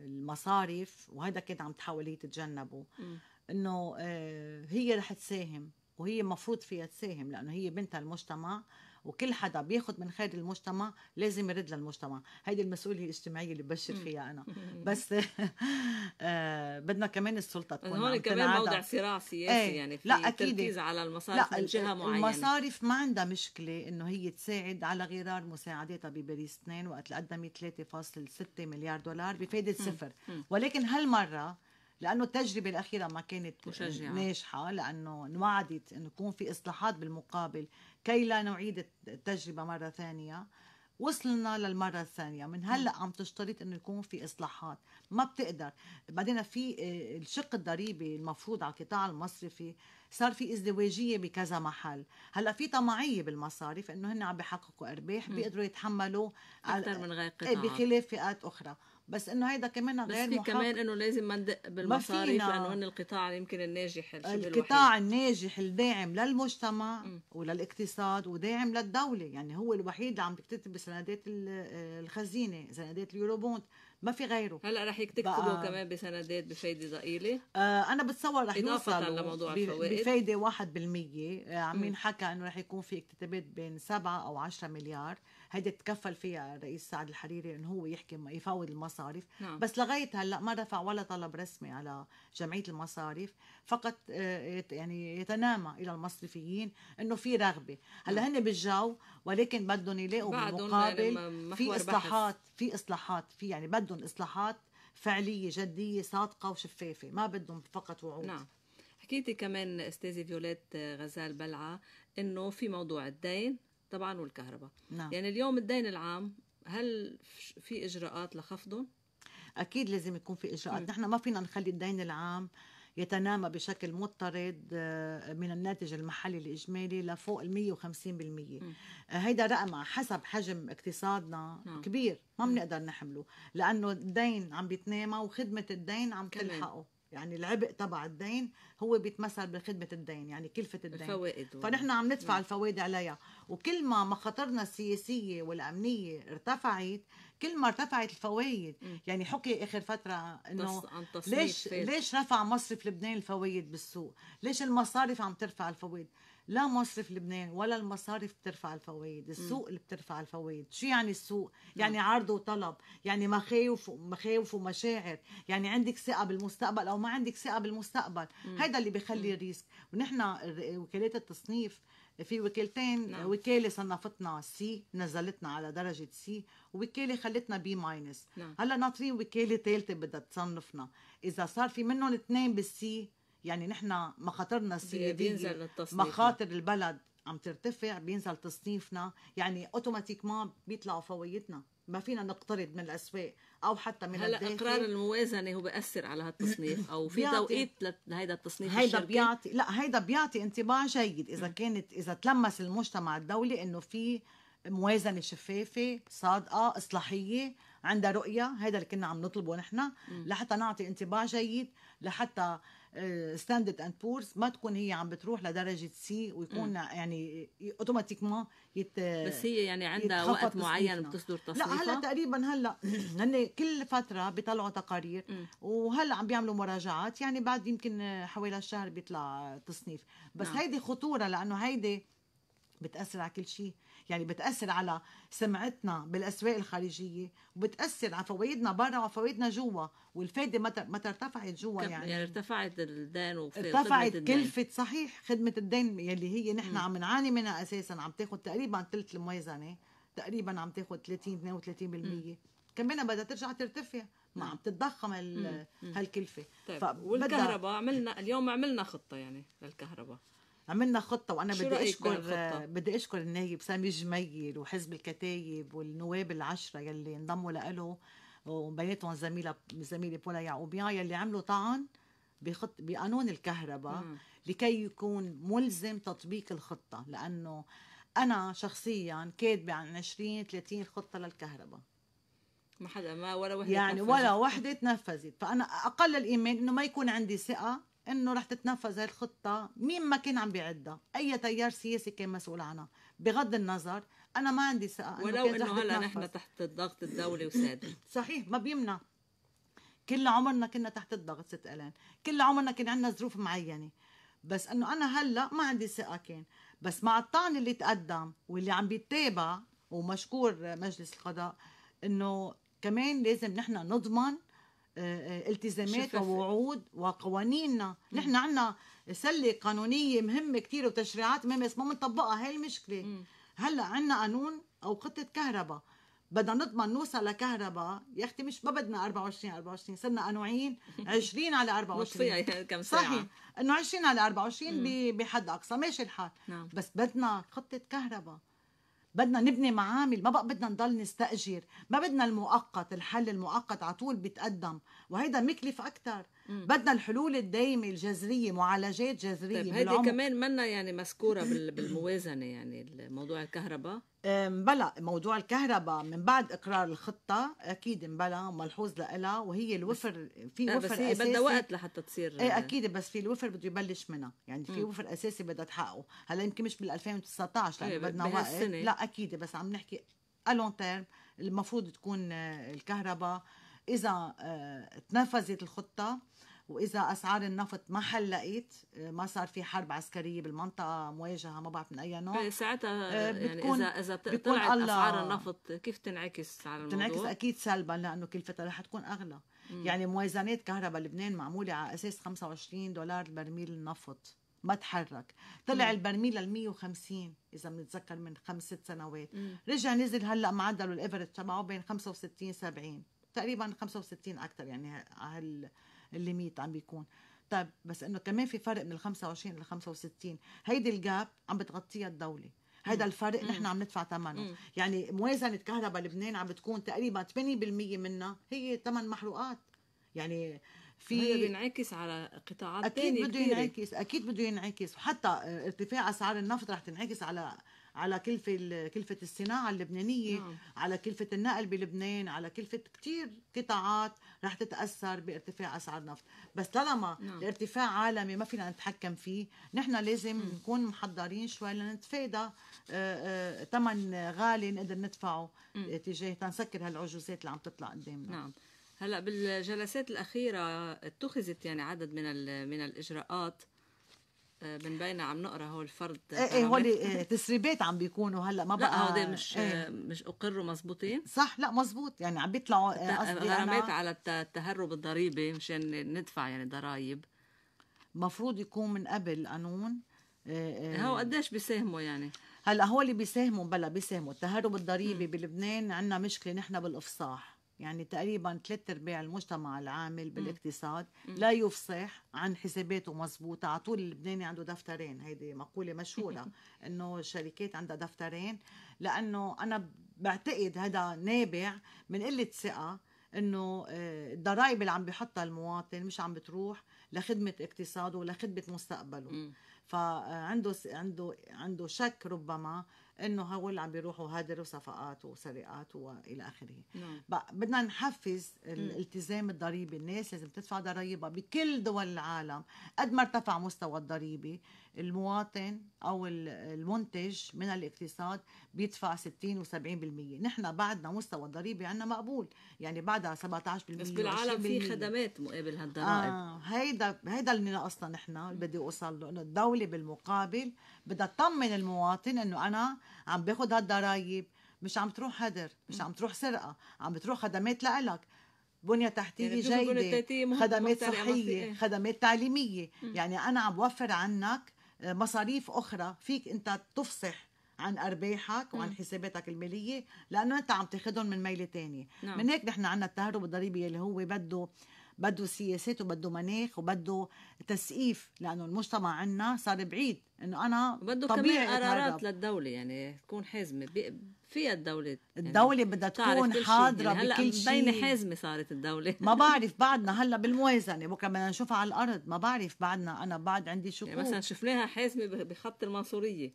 المصارف وهذا كنت عم تحاولي تتجنبه م. انه آه، هي رح تساهم وهي مفروض فيها تساهم لانه هي بنت المجتمع وكل حدا بياخذ من خير المجتمع لازم يرد للمجتمع هيدي المسؤوليه الاجتماعيه اللي ببشر فيها انا بس آه، بدنا كمان السلطه تكون هون كمان موضع صراع سياسي ايه يعني في لا أكيد تركيز على المصارف لا من جهه معينه المصارف ما عندها مشكله انه هي تساعد على غرار مساعداتها بباريس 2 وقت قدمت 3.6 مليار دولار بفائده صفر ولكن هالمره لانه التجربه الاخيره ما كانت مشجعة. ناجحه لانه انوعدت انه يكون في اصلاحات بالمقابل كي لا نعيد التجربه مره ثانيه وصلنا للمره الثانيه من هلا عم تشترط انه يكون في اصلاحات ما بتقدر بعدين في آه، الشق الضريبي المفروض على القطاع المصرفي صار في ازدواجيه بكذا محل هلا في طمعيه بالمصارف انه هن عم بيحققوا ارباح بيقدروا يتحملوا اكثر من غير إيه، قطاع بخلاف فئات اخرى بس انه هيدا كمان غير بس في كمان انه لازم ما ندق بالمصاري لانه هن القطاع يمكن الناجح القطاع الناجح الداعم للمجتمع م. وللاقتصاد وداعم للدوله يعني هو الوحيد اللي عم بيكتتب بسندات الخزينه سندات اليوروبوند ما في غيره هلا رح بقى... كمان بسندات بفايده ضئيله آه انا بتصور رح اضافه لموضوع الفوائد بفايده 1% آه، عم ينحكى انه رح يكون في اكتتابات بين 7 او 10 مليار آه هيدي تكفل فيها الرئيس سعد الحريري انه هو يحكي يفاوض المصارف نعم. بس لغايه هلا ما رفع ولا طلب رسمي على جمعيه المصارف فقط آه، يعني يتنامى الى المصرفيين انه في رغبه هلا نعم. هن بالجو ولكن بدهم يلاقوا يعني بالمقابل في اصلاحات في اصلاحات في يعني بدهم اصلاحات فعليه جديه صادقه وشفافه ما بدهم فقط وعود نعم حكيتي كمان استاذه فيوليت آه، غزال بلعه انه في موضوع الدين طبعا والكهرباء نعم. يعني اليوم الدين العام هل في اجراءات لخفضهم اكيد لازم يكون في اجراءات م. نعم. نحن ما فينا نخلي الدين العام يتنامى بشكل مضطرد آه، من الناتج المحلي الإجمالي لفوق ال 150% آه، هيدا رقم حسب حجم اقتصادنا نعم. كبير ما بنقدر نحمله لأنه الدين عم بيتنامى وخدمة الدين عم تلحقه يعني العبء تبع الدين هو بيتمثل بخدمه الدين يعني كلفه الدين الفوائد فنحن عم ندفع نعم. الفوائد عليها وكل ما مخاطرنا السياسيه والامنيه ارتفعت كل ما ارتفعت الفوائد يعني حكي اخر فتره انه ليش فيه. ليش رفع مصرف لبنان الفوائد بالسوق ليش المصارف عم ترفع الفوائد لا مصرف لبنان ولا المصارف بترفع الفوائد السوق اللي بترفع الفوائد شو يعني السوق يعني عرض وطلب يعني مخاوف مخاوف ومشاعر يعني عندك ثقه بالمستقبل او ما عندك ثقه بالمستقبل هذا اللي بيخلي الريسك ونحن وكالات التصنيف في وكالتين نعم. وكاله صنفتنا سي نزلتنا على درجه سي وكاله خلتنا بي ماينس نعم. هلا ناطرين وكاله ثالثه بدها تصنفنا اذا صار في منهم اثنين بالسي يعني نحن مخاطرنا السياديه مخاطر البلد عم ترتفع بينزل تصنيفنا يعني ما بيطلعوا فويتنا ما فينا نقترض من الاسواق او حتى من هلا الداخل. اقرار الموازنه هو بياثر على هالتصنيف او في توقيت لهيدا التصنيف هيدا بيعطي لا هيدا بيعطي انطباع جيد اذا كانت اذا تلمس المجتمع الدولي انه في موازنه شفافه صادقه اصلاحيه عندها رؤيه هيدا اللي كنا عم نطلبه نحن لحتى نعطي انطباع جيد لحتى ستاندرد اند بورز ما تكون هي عم بتروح لدرجه سي ويكون م. يعني اوتوماتيكمون يت بس هي يعني عندها وقت معين بتصدر تصنيفها لا هلا تقريبا هلا هن كل فتره بيطلعوا تقارير م. وهلا عم بيعملوا مراجعات يعني بعد يمكن حوالي الشهر بيطلع تصنيف بس نعم. هيدي خطوره لانه هيدي بتاثر على كل شيء يعني بتاثر على سمعتنا بالاسواق الخارجيه وبتاثر على فوائدنا برا وفوائدنا جوا والفائده ما ما ارتفعت جوا يعني يعني ارتفعت الدين ارتفعت كلفه صحيح خدمه الدين يلي هي نحن عم نعاني منها اساسا عم تاخذ تقريبا ثلث الموازنه تقريبا عم تاخذ 30 32% كمان بدها ترجع ترتفع ما نعم. عم تتضخم هال... هالكلفه طيب والكهرباء عملنا اليوم عملنا خطه يعني للكهرباء عملنا خطه وانا بدي اشكر بدي اشكر النايب سامي جميل وحزب الكتايب والنواب العشره يلي انضموا له وبيناتهم زميله زميله بولا يعقوبيان يلي عملوا طعن بخط بقانون الكهرباء مم. لكي يكون ملزم تطبيق الخطه لانه انا شخصيا كاتبه عن 20 30 خطه للكهرباء ما حدا ما ولا وحده يعني تنفذت. ولا وحده تنفذت فانا اقل الايمان انه ما يكون عندي ثقه انه رح تتنفذ هاي الخطه مين ما كان عم بيعدها اي تيار سياسي كان مسؤول عنها بغض النظر انا ما عندي ثقه انه ولو انه هلا نحن تحت الضغط الدولي وسادي صحيح ما بيمنع كل عمرنا كنا تحت الضغط ست الان كل عمرنا كان عندنا ظروف معينه بس انه انا هلا ما عندي ثقه كان بس مع الطعن اللي تقدم واللي عم بيتابع ومشكور مجلس القضاء انه كمان لازم نحن نضمن آه، آه، التزامات ووعود وقوانيننا نحن عندنا سله قانونيه مهمه كثير وتشريعات مهمه بس ما بنطبقها هاي المشكله م. هلا عندنا قانون او خطه كهرباء بدنا نضمن نوصل لكهرباء يا اختي مش ما بدنا 24 24 صرنا قانوعين 20 على 24 كم صحيح انه 20 على 24 بحد اقصى ماشي الحال نعم. بس بدنا خطه كهرباء بدنا نبني معامل ما بقى بدنا نضل نستاجر ما بدنا المؤقت الحل المؤقت على طول بيتقدم وهيدا مكلف اكثر بدنا الحلول الدايمه الجذريه معالجات جذريه طيب هيدي كمان منا يعني مذكوره بالموازنه يعني موضوع الكهرباء بلا موضوع الكهرباء من بعد اقرار الخطه اكيد بلا ملحوظ لها وهي الوفر في وفر بس هي بدها وقت لحتى تصير ايه اكيد بس في الوفر بده يبلش منها يعني في وفر اساسي بدها تحققه هلا يمكن مش بال 2019 لانه إيه، بدنا وقت لا اكيد بس عم نحكي الون تيرم المفروض تكون آه، الكهرباء اذا آه، تنفذت الخطه واذا اسعار النفط ما حلقت آه، ما صار في حرب عسكريه بالمنطقه مواجهه ما بعرف من اي نوع إيه، ساعتها بتكون آه، يعني اذا اذا طلعت اسعار النفط كيف تنعكس على الموضوع؟ تنعكس اكيد سلبا لانه كلفتها رح تكون اغلى مم. يعني موازنات كهرباء لبنان معموله على اساس 25 دولار برميل النفط ما تحرك طلع مم. البرميل ل 150 اذا بنتذكر من خمس ست سنوات مم. رجع نزل هلا معدل الافرج تبعه بين 65 70 تقريبا 65 اكثر يعني هال الليميت عم بيكون طيب بس انه كمان في فرق من ال 25 لل 65 هيدي الجاب عم بتغطيها الدوله هذا الفرق مم. نحن عم ندفع ثمنه يعني موازنه كهرباء لبنان عم بتكون تقريبا 80% منها هي ثمن محروقات يعني في هذا بينعكس على قطاعات ثانيه اكيد بده ينعكس اكيد بده ينعكس وحتى آه، ارتفاع اسعار النفط رح تنعكس على على كلفه كلفه الصناعه اللبنانيه نعم. على كلفه النقل بلبنان على كلفه كثير قطاعات رح تتاثر بارتفاع اسعار النفط بس طالما نعم. الارتفاع عالمي ما فينا نتحكم فيه نحن لازم م. نكون محضرين شوي لنتفادى ثمن آه، آه، غالي نقدر ندفعه م. تجاه تنسكر هالعجوزات اللي عم تطلع قدامنا نعم هلا بالجلسات الاخيره اتخذت يعني عدد من من الاجراءات بنبين آه، عم نقرا هو الفرد إيه،, ايه هول إيه، تسريبات عم بيكونوا هلا ما بقى لا هودي مش ايه. مش اقروا مزبوطين صح لا مزبوط يعني عم بيطلعوا آه، قصدي غرامات على التهرب الضريبي مشان ندفع يعني ضرائب مفروض يكون من قبل قانون ايه هو قديش بيساهموا يعني هلا هو اللي بيساهموا بلا بيساهموا التهرب الضريبي بلبنان عندنا مشكله نحن بالافصاح يعني تقريبا ثلاث ارباع المجتمع العامل بالاقتصاد لا يفصح عن حساباته مزبوطة على طول اللبناني عنده دفترين هيدي مقولة مشهورة انه الشركات عندها دفترين لانه انا بعتقد هذا نابع من قلة ثقة انه آه، الضرائب اللي عم بيحطها المواطن مش عم بتروح لخدمة اقتصاده ولخدمة مستقبله فعنده عنده عنده شك ربما انه هول عم بيروحوا هدروا صفقات وسرقات والى اخره نعم. بدنا نحفز الالتزام الضريبي الناس لازم تدفع ضريبها بكل دول العالم قد ما ارتفع مستوى الضريبه المواطن او المنتج من الاقتصاد بيدفع 60 و70% نحن بعدنا مستوى الضريبه عندنا مقبول يعني بعدها 17% بس بالعالم في خدمات مقابل هالضرائب آه هيدا هيدا اللي ناقصنا نحن اللي بدي اوصل له انه الدوله بالمقابل بدها تطمن المواطن انه انا عم باخذ هالضرايب مش عم تروح هدر مش عم تروح سرقه عم بتروح خدمات لإلك بنيه تحتيه يعني جيده خدمات يعني صحيه إيه؟ خدمات تعليميه مم. يعني انا عم بوفر عنك آه، مصاريف اخرى فيك انت تفصح عن ارباحك وعن حساباتك الماليه لانه انت عم تاخذهم من ميله ثانيه نعم. من هيك نحن عندنا التهرب الضريبي اللي هو بده بده سياسات وبده مناخ وبده تسقيف لانه المجتمع عندنا صار بعيد انه انا بده طبيعي كمان قرارات للدوله يعني تكون حازمه فيها الدولة يعني الدولة بدها تكون حاضرة يعني هلا بكل شيء مبينة حازمة صارت الدولة ما بعرف بعدنا هلا بالموازنة بكره بدنا نشوفها على الأرض ما بعرف بعدنا أنا بعد عندي يعني شكوك يعني مثلا شفناها حازمة بخط المنصورية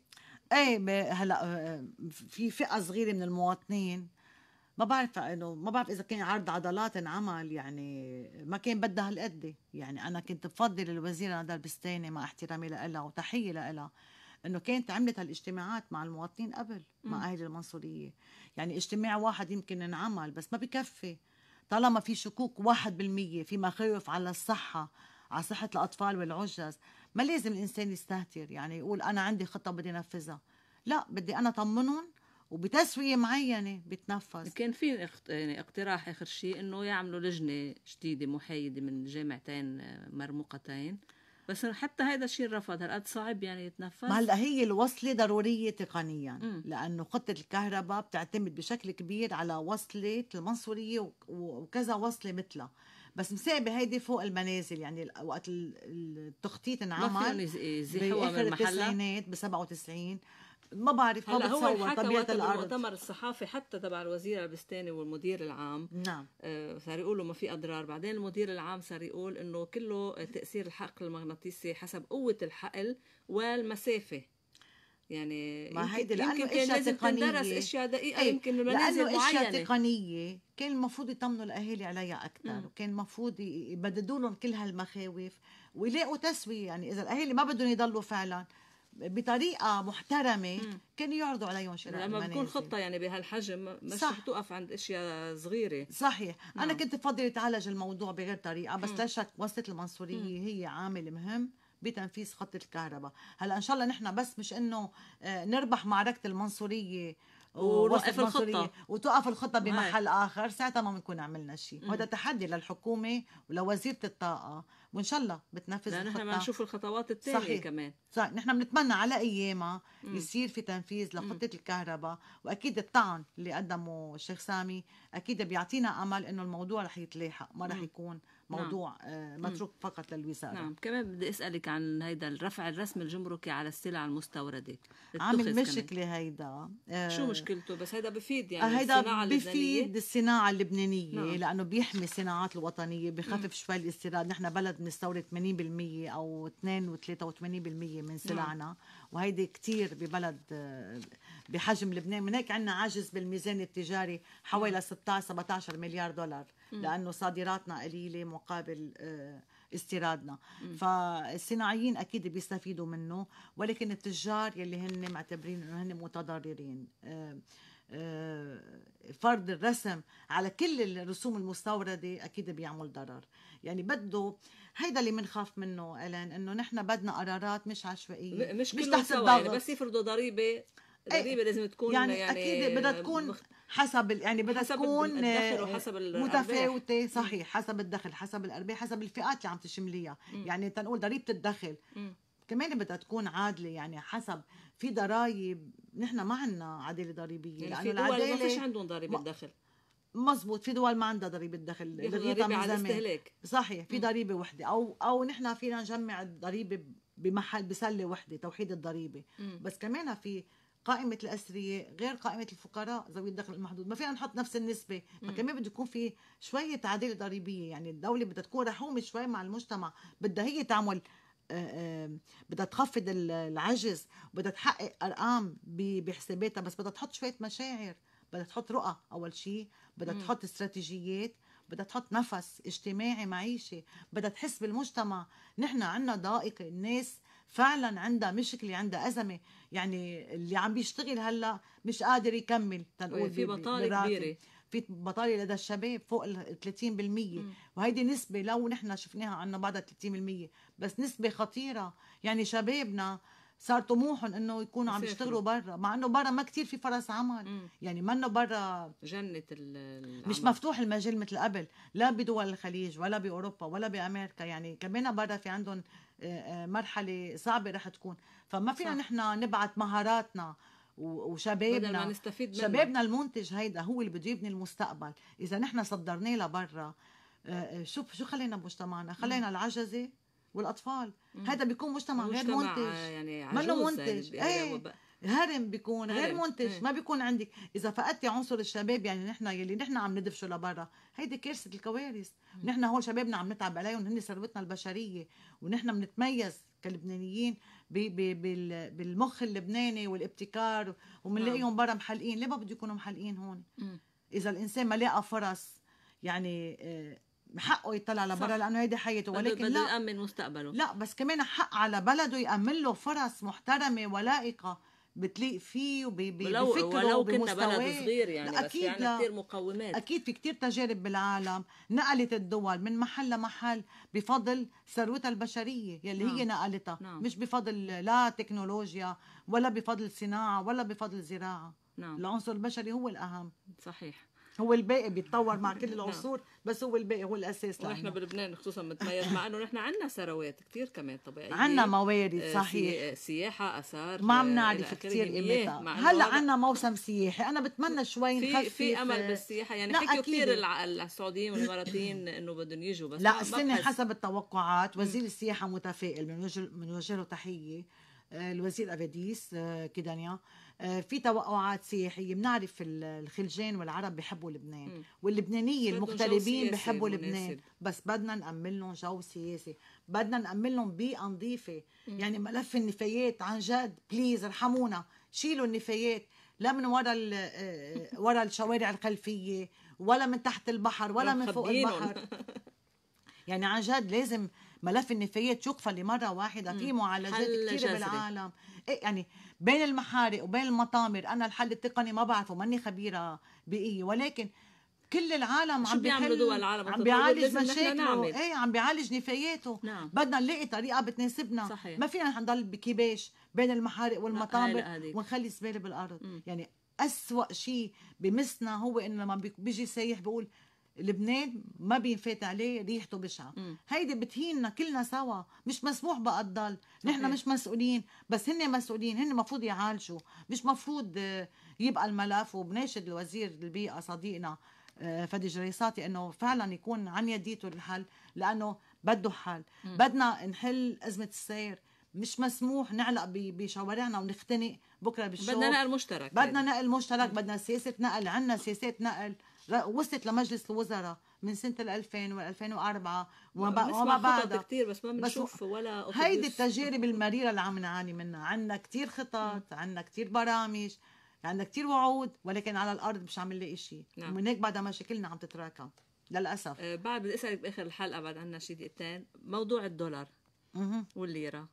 ايه هلا آه، في فئة صغيرة من المواطنين ما بعرف انه ما بعرف اذا كان عرض عضلات انعمل يعني ما كان بدها هالقد يعني انا كنت بفضل الوزيره ندى البستاني مع احترامي لها وتحيه لها انه كانت عملت هالاجتماعات مع المواطنين قبل مع اهل المنصوريه يعني اجتماع واحد يمكن انعمل بس ما بكفي طالما في شكوك 1% في مخاوف على الصحه على صحه الاطفال والعجز ما لازم الانسان يستهتر يعني يقول انا عندي خطه بدي انفذها لا بدي انا اطمنهم وبتسويه معينه بتنفذ كان في يعني اقتراح اخر شيء انه يعملوا لجنه جديده محايده من جامعتين آه، مرموقتين بس حتى هذا الشيء رفض هالقد صعب يعني يتنفذ هلا هي الوصله ضروريه تقنيا م. لانه خطه الكهرباء بتعتمد بشكل كبير على وصله المنصوريه وكذا وصله مثلها بس مسابه هيدي فوق المنازل يعني وقت التخطيط انعمل باخر التسعينات ب 97 ما بعرف هلا هو الحكى طبيعه الارض المؤتمر الصحافي حتى تبع الوزير البستاني والمدير العام نعم آه صار يقولوا ما في اضرار بعدين المدير العام صار يقول انه كله تاثير الحقل المغناطيسي حسب قوه الحقل والمسافه يعني ما هيدي لانه يمكن كان لازم تقنية. تندرس اشياء دقيقه ايه يمكن لانه معينه اشياء تقنيه كان المفروض يطمنوا الاهالي عليها اكثر وكان المفروض يبددوا لهم كل هالمخاوف ويلاقوا تسويه يعني اذا الاهالي ما بدهم يضلوا فعلا بطريقه محترمه كانوا يعرضوا عليهم شراء لما بتكون خطه يعني بهالحجم مش رح توقف عند اشياء صغيره صحيح نعم. انا كنت بفضل يتعالج الموضوع بغير طريقه بس لا شك وصلت المنصوريه هي عامل مهم بتنفيذ خطه الكهرباء هلا ان شاء الله نحن بس مش انه آه، نربح معركه المنصوريه ووقف الخطة وتوقف الخطة نعم. بمحل آخر ساعتها ما بنكون عملنا شيء وهذا تحدي للحكومة ولوزيرة الطاقة وان شاء الله بتنفذ لانه نحن نشوف الخطوات الثانيه صحيح. كمان صحيح نحن بنتمنى على ايامها يصير في تنفيذ لخطه الكهرباء واكيد الطعن اللي قدمه الشيخ سامي اكيد بيعطينا امل انه الموضوع رح يتلاحق ما رح يكون نعم. موضوع نعم. متروك فقط للوزاره نعم كمان بدي اسالك عن هيدا الرفع الرسم الجمركي على السلع المستورده عامل مشكله هيدا آه شو مشكلته بس هيدا بفيد يعني آه، هيدا الصناعه بفيد الصناعه اللبنانيه نعم. لانه بيحمي الصناعات الوطنيه بخفف شوي الاستيراد نحن بلد بنستورد 80% او 2 و83% من نعم. سلعنا وهيدي كثير ببلد بحجم لبنان من هيك عندنا عجز بالميزان التجاري حوالي 16 نعم. 17 مليار دولار لانه صادراتنا قليله مقابل آه، استيرادنا فالصناعيين اكيد بيستفيدوا منه ولكن التجار يلي هن معتبرين انه هن متضررين آه، آه، فرض الرسم على كل الرسوم المستورده اكيد بيعمل ضرر يعني بده هيدا اللي بنخاف منه الين انه نحن بدنا قرارات مش عشوائيه مش, مش تحت الضغط يعني بس يفرضوا ضريبه الضريبه إيه، لازم تكون يعني, يعني اكيد بدها تكون مخ... حسب يعني بدها تكون آه، وحسب متفاوته صحيح حسب الدخل حسب الارباح حسب الفئات اللي عم تشمليها يعني تنقول ضريبه الدخل م. كمان بدها تكون عادله يعني حسب في ضرائب نحن ما عندنا عداله ضريبيه يعني لانه العداله ما فيش عندهم ضريبه ما... دخل مزبوط في دول ما عندها ضريبه دخل ضريبه على الاستهلاك صحيح في ضريبه وحده او او نحن فينا نجمع الضريبه بمحل بسله وحده توحيد الضريبه بس كمان في قائمة الأثرياء غير قائمة الفقراء ذوي الدخل المحدود ما فينا نحط نفس النسبة ما كمان بده يكون في شوية تعديل ضريبية يعني الدولة بدها تكون رحومة شوي مع المجتمع بدها هي تعمل آه، آه، بدها تخفض العجز بدها تحقق أرقام بحساباتها بس بدها تحط شوية مشاعر بدها تحط رؤى اول شيء بدها تحط استراتيجيات بدها تحط نفس اجتماعي معيشي بدها تحس بالمجتمع نحن عندنا ضائقه الناس فعلا عندها مشكله عندها ازمه يعني اللي عم بيشتغل هلا مش قادر يكمل تنقول في بطاله كبيره في بطاله لدى الشباب فوق ال 30% وهيدي نسبه لو نحن شفناها عنا بعدها 30% بس نسبه خطيره يعني شبابنا صار طموحهم انه يكونوا عم يشتغلوا برا مع انه برا ما كتير في فرص عمل مم. يعني منه برا جنة العمل. مش مفتوح المجال مثل قبل لا بدول الخليج ولا باوروبا ولا بامريكا يعني كمان برا في عندهم آه، آه، مرحله صعبه رح تكون فما فينا نحن نبعث مهاراتنا وشبابنا بدل ما نستفيد منه. شبابنا المنتج هيدا هو اللي بده يبني المستقبل اذا نحن صدرناه لبرا آه، شوف شو خلينا بمجتمعنا خلينا العجزه والاطفال مم. هذا بيكون مجتمع غير آه، يعني منتج يعني له منتج يعني هرم بيكون غير منتج هرم. إيه. ما بيكون عندك اذا فقدتي عنصر الشباب يعني نحن يلي نحن عم ندفشه لبرا هيدي كارثه الكوارث نحن هول شبابنا عم نتعب عليهم هن ثروتنا البشريه ونحن بنتميز كلبنانيين بالمخ اللبناني والابتكار وبنلاقيهم نعم. برا محلقين ليه ما بده يكونوا محلقين هون اذا الانسان ما لاقى فرص يعني آه، حقه يطلع لبرا لانه هيدي حياته ولكن بده يامن مستقبله لا بس كمان حق على بلده يامن له فرص محترمه ولائقه بتليق فيه وبفكره ولو كنا بلد صغير يعني أكيد بس يعني كثير مقومات اكيد في كثير تجارب بالعالم نقلت الدول من محل لمحل بفضل ثروتها البشريه يلي نعم. هي نقلتها نعم. مش بفضل لا تكنولوجيا ولا بفضل صناعه ولا بفضل زراعه نعم. العنصر البشري هو الاهم صحيح هو الباقي نعم. بيتطور مع كل نعم. العصور بس هو الباقي هو الاساس لنا ونحن بلبنان خصوصا متميز مع انه نحن عندنا ثروات كثير كمان طبيعيه عندنا موارد آه، صحيح آه، سياحه اثار ما عم آه، نعرف كثير إيه، قيمتها هلا عندنا موسم سياحي انا بتمنى شوي نخفف في, في امل بالسياحه يعني حكوا كثير السعوديين والاماراتيين انه بدهم يجوا بس لا السنه حسب التوقعات وزير السياحه متفائل بنوجه له تحيه الوزير اباديس كيدانيا آه، في توقعات سياحيه بنعرف الخلجان والعرب بحبوا لبنان واللبنانيه المغتربين بحبوا لبنان بس بدنا نامن لهم جو سياسي بدنا نامن لهم بيئه نظيفه يعني ملف النفايات عن جد بليز ارحمونا شيلوا النفايات لا من ورا آه، ورا الشوارع الخلفيه ولا من تحت البحر ولا من فوق البحر يعني عن جد لازم ملف النفايات يقفى لمره واحده في معالجات كثيره بالعالم إيه يعني بين المحارق وبين المطامر انا الحل التقني ما بعرفه ماني خبيره بيئيه ولكن كل العالم عم بيعملوا دول العالم عم بيعالج مشاكله ايه عم بيعالج نفاياته نعم. بدنا نلاقي طريقه بتناسبنا صحيح. ما فينا نضل بكباش بين المحارق والمطامر ونخلي الزباله بالارض مم. يعني أسوأ شيء بمسنا هو انه لما بيجي سايح بيقول لبنان ما بينفات عليه ريحته بشعه هيدي بتهيننا كلنا سوا مش مسموح بقى تضل نحن مش مسؤولين بس هن مسؤولين هن مفروض يعالجوا مش مفروض آه، يبقى الملف وبناشد الوزير البيئه صديقنا آه، فادي جريساتي انه فعلا يكون عن يديته الحل لانه بده حل مم. بدنا نحل ازمه السير مش مسموح نعلق بشوارعنا ونختنق بكره بالشغل بدنا نقل مشترك بدنا يعني. نقل مشترك بدنا سياسه نقل عندنا سياسات نقل وصلت لمجلس الوزراء من سنة 2000 و 2004 وما بعدها كثير بس ما بنشوف ولا هيدي التجارب المريرة اللي عم نعاني منها عندنا كثير خطط عندنا كثير برامج عندنا كثير وعود ولكن على الأرض مش عم نلاقي شيء نعم. ومن هيك بعدها مشاكلنا عم تتراكم للأسف أه بعد بدي أسألك بآخر الحلقة بعد عنا شيء دقيقتين موضوع الدولار والليرة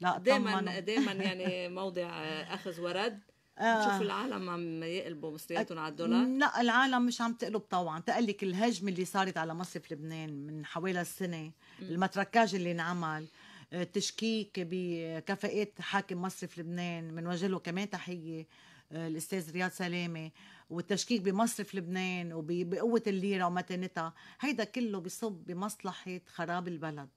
لا دائما دائما يعني موضع آه، أخذ ورد بتشوفوا آه. العالم عم يقلبوا مصرياتهم على الدولار؟ لا العالم مش عم تقلب طبعا، تقلك الهجمه اللي صارت على مصرف لبنان من حوالي السنه، المتركاج اللي انعمل، آه، تشكيك بكفاءات حاكم مصرف لبنان بنوجه له كمان تحيه آه، الاستاذ رياض سلامه والتشكيك بمصرف لبنان وبقوه الليره ومتانتها هيدا كله بصب بمصلحه خراب البلد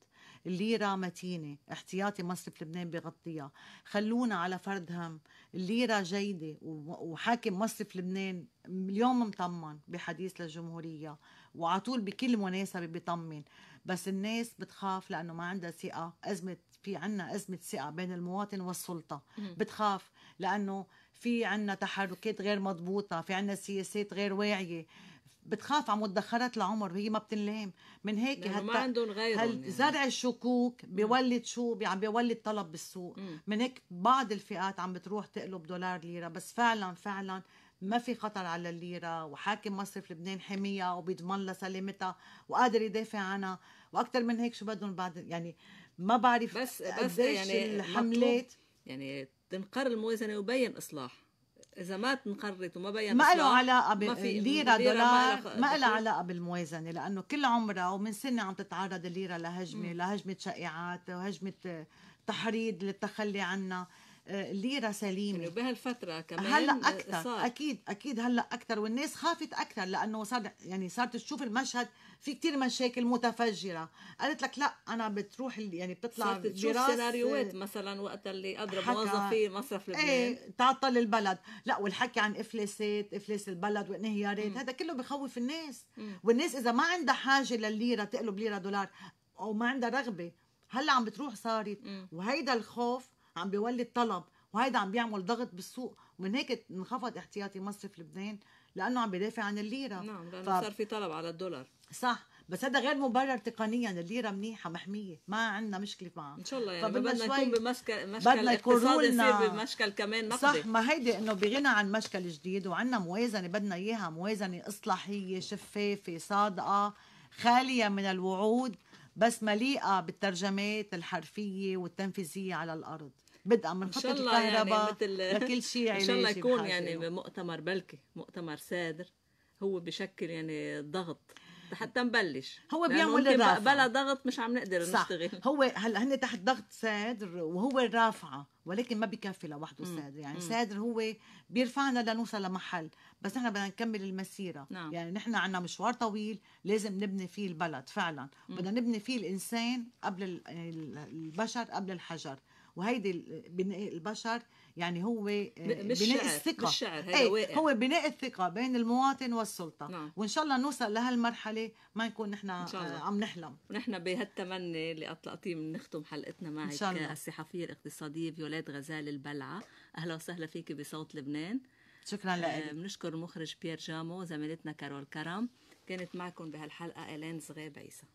الليرة متينة احتياطي مصرف لبنان بغطيها خلونا على فرد هم الليرة جيدة وحاكم مصرف لبنان اليوم مطمن بحديث للجمهورية وعلى طول بكل مناسبة بيطمن بس الناس بتخاف لأنه ما عندها ثقة أزمة في عنا أزمة ثقة بين المواطن والسلطة بتخاف لأنه في عنا تحركات غير مضبوطة في عنا سياسات غير واعية بتخاف على مدخرات العمر هي ما بتنلام من هيك هت... ما عندهم غيرهم هل... يعني. زرع الشكوك بيولد شو عم بيولد طلب بالسوق مم. من هيك بعض الفئات عم بتروح تقلب دولار ليره بس فعلا فعلا ما في خطر على الليرة وحاكم مصرف لبنان حميها وبيضمن لها سلامتها وقادر يدافع عنها وأكثر من هيك شو بدهم بعد يعني ما بعرف بس بس يعني الحملات يعني تنقر الموازنة وبين إصلاح اذا ما تنقرض وما بين ما له علاقه بالليره دولار ما له علاقه بالموازنه لانه كل عمرها ومن سنه عم تتعرض الليره لهجمه لهجمه شائعات وهجمه تحريض للتخلي عنها آه، ليره سليمه وبهالفتره كمان هلا آه، اكثر صار. اكيد اكيد هلا اكثر والناس خافت اكثر لانه صار يعني صارت تشوف المشهد في كثير مشاكل متفجره قالت لك لا انا بتروح يعني بتطلع صارت تشوف سيناريوهات آه، مثلا وقت اللي اضرب موظفين مصرف إيه، لبنان ايه تعطل البلد لا والحكي عن افلاسات افلاس البلد وانهيارات هذا كله بخوف الناس م. والناس اذا ما عندها حاجه لليرة تقلب ليره دولار او ما عندها رغبه هلا عم بتروح صارت وهيدا الخوف عم بيولد طلب وهيدا عم بيعمل ضغط بالسوق ومن هيك انخفض احتياطي مصرف لبنان لانه عم بيدافع عن الليره نعم لانه ف... صار في طلب على الدولار صح بس هذا غير مبرر تقنيا الليره منيحه محميه ما عندنا مشكله معها ان شاء الله يعني بدنا نكون بمشكل مشكل بدنا يكون يصير بمشكل كمان نقدي صح ما هيدي انه بغنى عن مشكل جديد وعندنا موازنه بدنا اياها موازنه اصلاحيه شفافه صادقه خاليه من الوعود بس مليئه بالترجمات الحرفيه والتنفيذيه على الارض بدءا من خطه يعني الكهرباء يعني مثل لكل شيء يعني ان شاء الله يكون يعني مؤتمر بلكي مؤتمر سادر هو بشكل يعني ضغط حتى نبلش هو بيعمل الرافعه بلا ضغط مش عم نقدر صح. نشتغل هو هلا هن تحت ضغط سادر وهو الرافعه ولكن ما بكفي لوحده سادر يعني سادر هو بيرفعنا لنوصل لمحل بس نحن بدنا نكمل المسيره نعم. يعني نحن عنا مشوار طويل لازم نبني فيه البلد فعلا بدنا نبني فيه الانسان قبل البشر قبل الحجر وهيدي بناء البشر يعني هو آه، بناء الثقه الشعر هذا إيه، واقع هو بناء الثقه بين المواطن والسلطه نعم. وان شاء الله نوصل لهالمرحله ما نكون نحن آه، عم نحلم ونحن بهالتمني اللي اطلقتيه بنختم حلقتنا معك إن شاء الله. الصحفيه الاقتصاديه فيولاد غزال البلعه اهلا وسهلا فيك بصوت لبنان شكرا آه، لك بنشكر المخرج بيير جامو زميلتنا كارول كرم كانت معكم بهالحلقه الين صغير عيسى